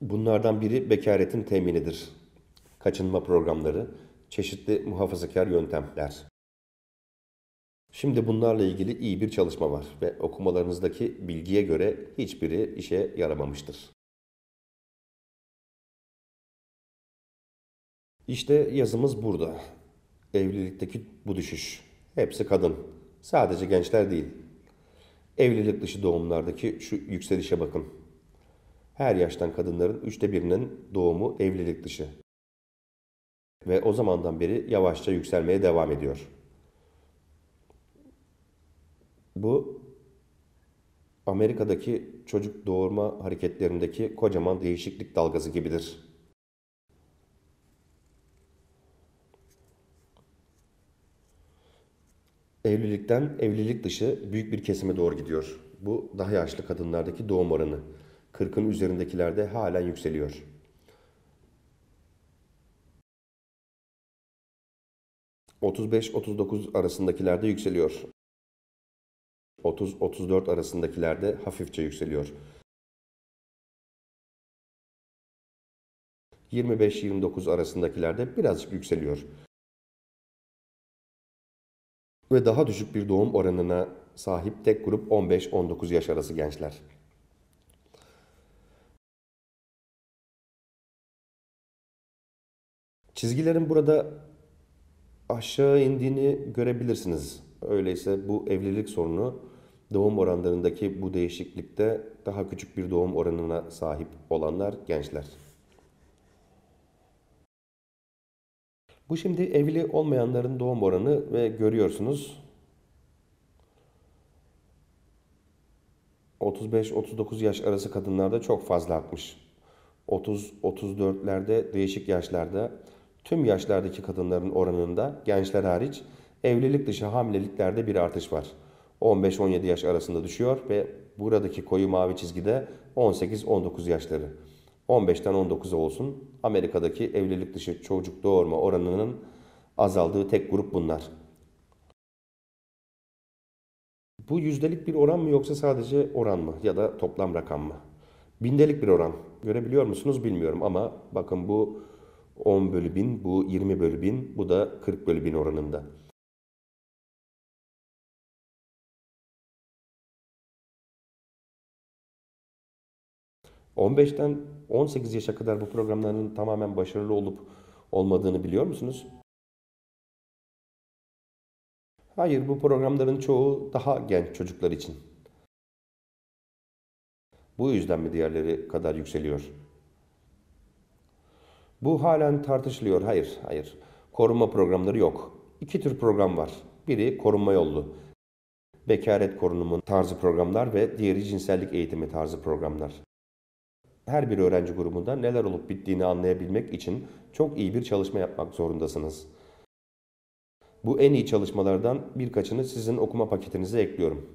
Bunlardan biri bekaretin teminidir. Kaçınma programları, çeşitli muhafazakar yöntemler. Şimdi bunlarla ilgili iyi bir çalışma var ve okumalarınızdaki bilgiye göre hiçbiri işe yaramamıştır. İşte yazımız burada. Evlilikteki bu düşüş. Hepsi kadın. Sadece gençler değil. Evlilik dışı doğumlardaki şu yükselişe bakın. Her yaştan kadınların üçte birinin doğumu evlilik dışı. Ve o zamandan beri yavaşça yükselmeye devam ediyor. Bu Amerika'daki çocuk doğurma hareketlerindeki kocaman değişiklik dalgası gibidir. evlilikten evlilik dışı büyük bir kesime doğru gidiyor. Bu daha yaşlı kadınlardaki doğum oranı. 40'ın üzerindekilerde halen yükseliyor. ...35-39 arasındakilerde yükseliyor. 30-34 arasındakilerde hafifçe yükseliyor. 25-29 arasındakilerde birazcık yükseliyor ve daha düşük bir doğum oranına sahip tek grup 15-19 yaş arası gençler. Çizgilerin burada aşağı indiğini görebilirsiniz. Öyleyse bu evlilik sorunu doğum oranlarındaki bu değişiklikte daha küçük bir doğum oranına sahip olanlar gençler. Bu şimdi evli olmayanların doğum oranı ve görüyorsunuz 35-39 yaş arası kadınlarda çok fazla artmış. 30-34'lerde değişik yaşlarda tüm yaşlardaki kadınların oranında gençler hariç evlilik dışı hamileliklerde bir artış var. 15-17 yaş arasında düşüyor ve buradaki koyu mavi çizgide 18-19 yaşları. 15'ten 19'a olsun. Amerika'daki evlilik dışı çocuk doğurma oranının azaldığı tek grup bunlar. Bu yüzdelik bir oran mı yoksa sadece oran mı ya da toplam rakam mı? Bindelik bir oran. Görebiliyor musunuz bilmiyorum ama bakın bu 10 bölü 1000, bu 20 bölü 1000, bu da 40 bölü 1000 oranında. 15'ten 18 yaşa kadar bu programların tamamen başarılı olup olmadığını biliyor musunuz? Hayır, bu programların çoğu daha genç çocuklar için. Bu yüzden mi diğerleri kadar yükseliyor? Bu halen tartışılıyor. Hayır, hayır. Korunma programları yok. İki tür program var. Biri korunma yolu, Bekaret korunumun tarzı programlar ve diğeri cinsellik eğitimi tarzı programlar her bir öğrenci grubunda neler olup bittiğini anlayabilmek için çok iyi bir çalışma yapmak zorundasınız. Bu en iyi çalışmalardan birkaçını sizin okuma paketinize ekliyorum.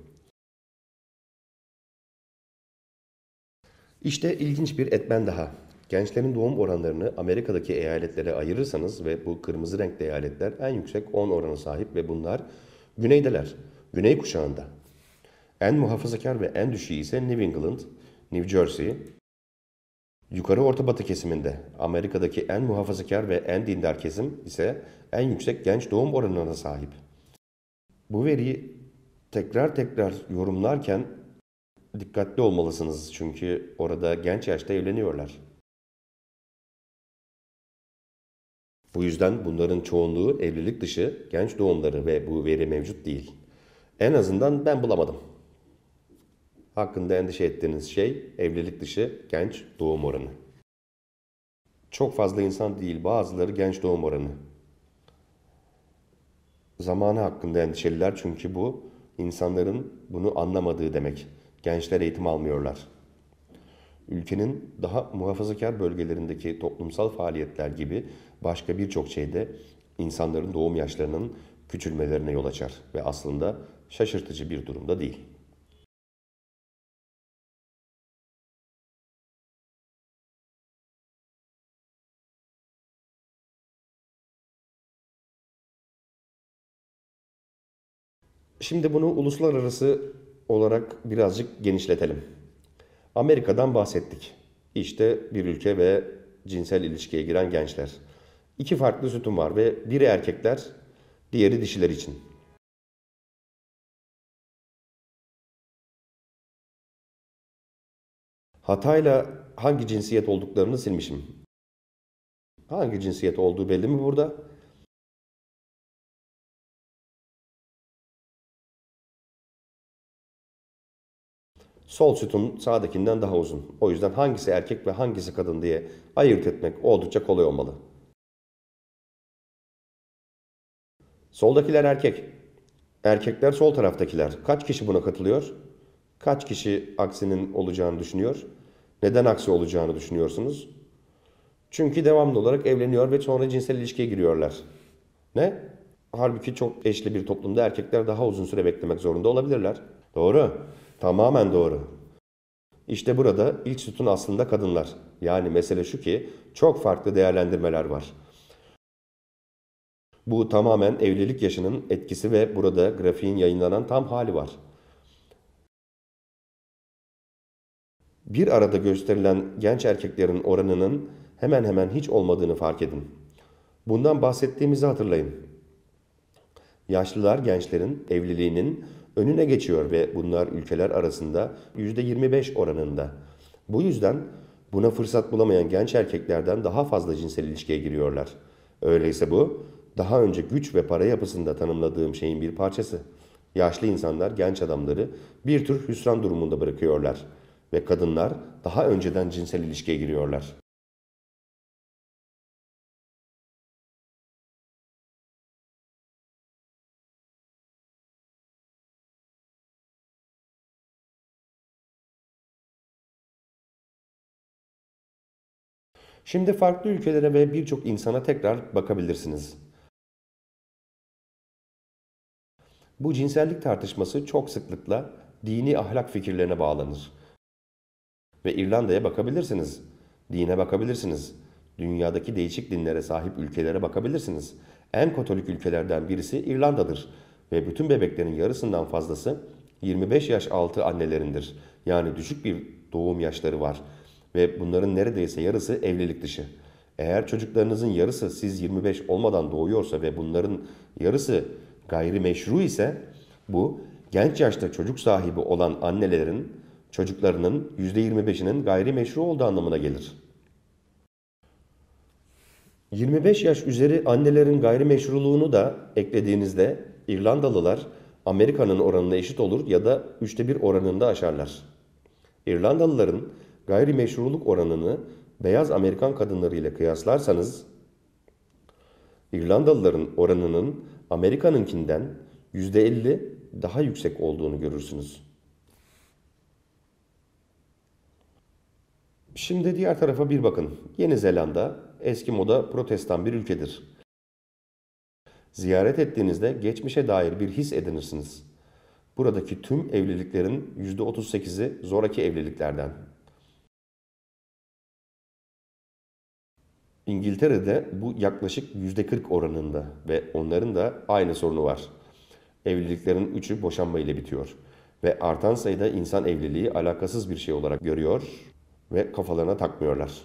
İşte ilginç bir etmen daha. Gençlerin doğum oranlarını Amerika'daki eyaletlere ayırırsanız ve bu kırmızı renkli eyaletler en yüksek 10 oranı sahip ve bunlar güneydeler, güney kuşağında. En muhafazakar ve en düşüğü ise New England, New Jersey, Yukarı Orta Batı kesiminde Amerika'daki en muhafazakar ve en dindar kesim ise en yüksek genç doğum oranına sahip. Bu veriyi tekrar tekrar yorumlarken dikkatli olmalısınız çünkü orada genç yaşta evleniyorlar. Bu yüzden bunların çoğunluğu evlilik dışı genç doğumları ve bu veri mevcut değil. En azından ben bulamadım. Hakkında endişe ettiğiniz şey evlilik dışı genç doğum oranı. Çok fazla insan değil bazıları genç doğum oranı. Zamanı hakkında endişeliler çünkü bu insanların bunu anlamadığı demek. Gençler eğitim almıyorlar. Ülkenin daha muhafazakar bölgelerindeki toplumsal faaliyetler gibi başka birçok şeyde insanların doğum yaşlarının küçülmelerine yol açar ve aslında şaşırtıcı bir durumda değil.'' Şimdi bunu uluslararası olarak birazcık genişletelim. Amerika'dan bahsettik. İşte bir ülke ve cinsel ilişkiye giren gençler. İki farklı sütun var ve biri erkekler, diğeri dişiler için. Hatayla hangi cinsiyet olduklarını silmişim. Hangi cinsiyet olduğu belli mi burada? Sol sütun sağdakinden daha uzun. O yüzden hangisi erkek ve hangisi kadın diye ayırt etmek oldukça kolay olmalı. Soldakiler erkek. Erkekler sol taraftakiler. Kaç kişi buna katılıyor? Kaç kişi aksinin olacağını düşünüyor? Neden aksi olacağını düşünüyorsunuz? Çünkü devamlı olarak evleniyor ve sonra cinsel ilişkiye giriyorlar. Ne? Halbuki çok eşli bir toplumda erkekler daha uzun süre beklemek zorunda olabilirler. Doğru. Tamamen doğru. İşte burada ilk sütun aslında kadınlar. Yani mesele şu ki çok farklı değerlendirmeler var. Bu tamamen evlilik yaşının etkisi ve burada grafiğin yayınlanan tam hali var. Bir arada gösterilen genç erkeklerin oranının hemen hemen hiç olmadığını fark edin. Bundan bahsettiğimizi hatırlayın. Yaşlılar gençlerin evliliğinin önüne geçiyor ve bunlar ülkeler arasında %25 oranında. Bu yüzden buna fırsat bulamayan genç erkeklerden daha fazla cinsel ilişkiye giriyorlar. Öyleyse bu daha önce güç ve para yapısında tanımladığım şeyin bir parçası. Yaşlı insanlar genç adamları bir tür hüsran durumunda bırakıyorlar ve kadınlar daha önceden cinsel ilişkiye giriyorlar. Şimdi farklı ülkelere ve birçok insana tekrar bakabilirsiniz. Bu cinsellik tartışması çok sıklıkla dini ahlak fikirlerine bağlanır. Ve İrlanda'ya bakabilirsiniz, dine bakabilirsiniz, dünyadaki değişik dinlere sahip ülkelere bakabilirsiniz. En Katolik ülkelerden birisi İrlanda'dır ve bütün bebeklerin yarısından fazlası 25 yaş altı annelerindir. Yani düşük bir doğum yaşları var ve bunların neredeyse yarısı evlilik dışı. Eğer çocuklarınızın yarısı siz 25 olmadan doğuyorsa ve bunların yarısı gayrimeşru ise bu genç yaşta çocuk sahibi olan annelerin çocuklarının %25'inin gayrimeşru olduğu anlamına gelir. 25 yaş üzeri annelerin gayrimeşruluğunu da eklediğinizde İrlandalılar Amerika'nın oranına eşit olur ya da üçte bir oranında aşarlar. İrlandalıların gayri meşruluk oranını beyaz Amerikan kadınları ile kıyaslarsanız İrlandalıların oranının Amerika'nınkinden %50 daha yüksek olduğunu görürsünüz. Şimdi diğer tarafa bir bakın. Yeni Zelanda eski moda protestan bir ülkedir. Ziyaret ettiğinizde geçmişe dair bir his edinirsiniz. Buradaki tüm evliliklerin %38'i zoraki evliliklerden. İngiltere'de bu yaklaşık %40 oranında ve onların da aynı sorunu var. Evliliklerin üçü boşanma ile bitiyor ve artan sayıda insan evliliği alakasız bir şey olarak görüyor ve kafalarına takmıyorlar.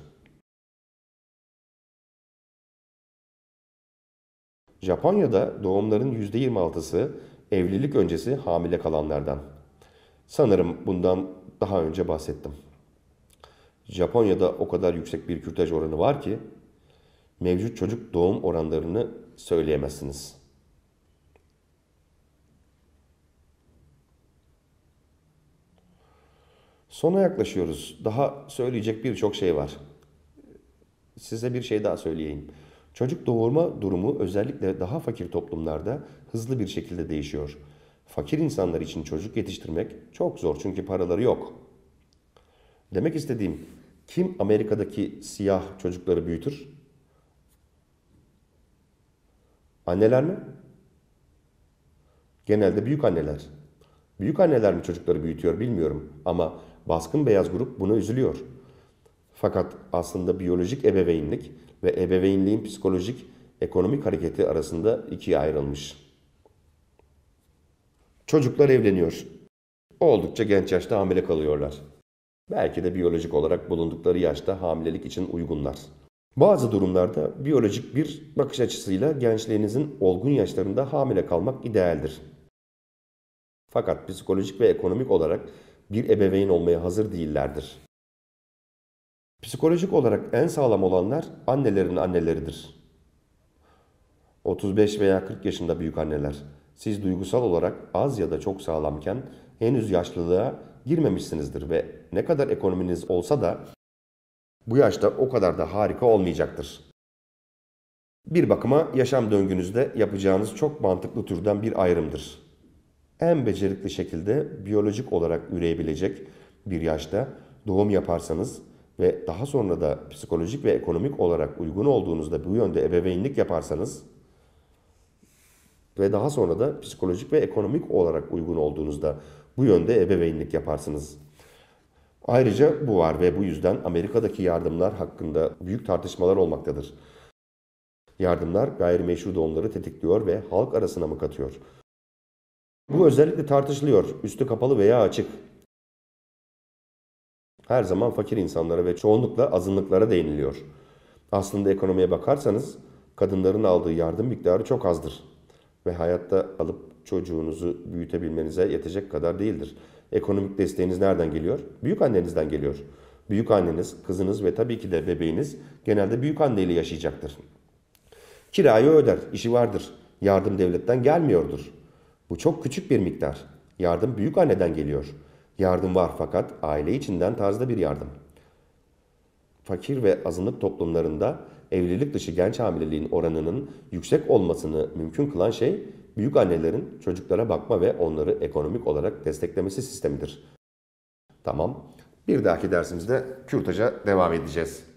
Japonya'da doğumların %26'sı evlilik öncesi hamile kalanlardan. Sanırım bundan daha önce bahsettim. Japonya'da o kadar yüksek bir kürtaj oranı var ki mevcut çocuk doğum oranlarını söyleyemezsiniz. Sona yaklaşıyoruz. Daha söyleyecek birçok şey var. Size bir şey daha söyleyeyim. Çocuk doğurma durumu özellikle daha fakir toplumlarda hızlı bir şekilde değişiyor. Fakir insanlar için çocuk yetiştirmek çok zor çünkü paraları yok. Demek istediğim kim Amerika'daki siyah çocukları büyütür? Anneler mi? Genelde büyük anneler. Büyük anneler mi çocukları büyütüyor bilmiyorum ama baskın beyaz grup buna üzülüyor. Fakat aslında biyolojik ebeveynlik ve ebeveynliğin psikolojik ekonomik hareketi arasında ikiye ayrılmış. Çocuklar evleniyor. Oldukça genç yaşta hamile kalıyorlar. Belki de biyolojik olarak bulundukları yaşta hamilelik için uygunlar. Bazı durumlarda biyolojik bir bakış açısıyla gençliğinizin olgun yaşlarında hamile kalmak idealdir. Fakat psikolojik ve ekonomik olarak bir ebeveyn olmaya hazır değillerdir. Psikolojik olarak en sağlam olanlar annelerin anneleridir. 35 veya 40 yaşında büyük anneler. Siz duygusal olarak az ya da çok sağlamken henüz yaşlılığa girmemişsinizdir ve ne kadar ekonominiz olsa da bu yaşta o kadar da harika olmayacaktır. Bir bakıma yaşam döngünüzde yapacağınız çok mantıklı türden bir ayrımdır. En becerikli şekilde biyolojik olarak üreyebilecek bir yaşta doğum yaparsanız ve daha sonra da psikolojik ve ekonomik olarak uygun olduğunuzda bu yönde ebeveynlik yaparsanız ve daha sonra da psikolojik ve ekonomik olarak uygun olduğunuzda bu yönde ebeveynlik yaparsınız. Ayrıca bu var ve bu yüzden Amerika'daki yardımlar hakkında büyük tartışmalar olmaktadır. Yardımlar gayrimeşru doğumları tetikliyor ve halk arasına mı katıyor? Bu özellikle tartışılıyor, üstü kapalı veya açık. Her zaman fakir insanlara ve çoğunlukla azınlıklara değiniliyor. Aslında ekonomiye bakarsanız kadınların aldığı yardım miktarı çok azdır ve hayatta alıp çocuğunuzu büyütebilmenize yetecek kadar değildir. Ekonomik desteğiniz nereden geliyor? Büyük annenizden geliyor. Büyük anneniz, kızınız ve tabii ki de bebeğiniz genelde büyük anneyle yaşayacaktır. Kirayı öder, işi vardır. Yardım devletten gelmiyordur. Bu çok küçük bir miktar. Yardım büyük anneden geliyor. Yardım var fakat aile içinden tarzda bir yardım. Fakir ve azınlık toplumlarında evlilik dışı genç hamileliğin oranının yüksek olmasını mümkün kılan şey büyük annelerin çocuklara bakma ve onları ekonomik olarak desteklemesi sistemidir. Tamam. Bir dahaki dersimizde kürtaja devam edeceğiz.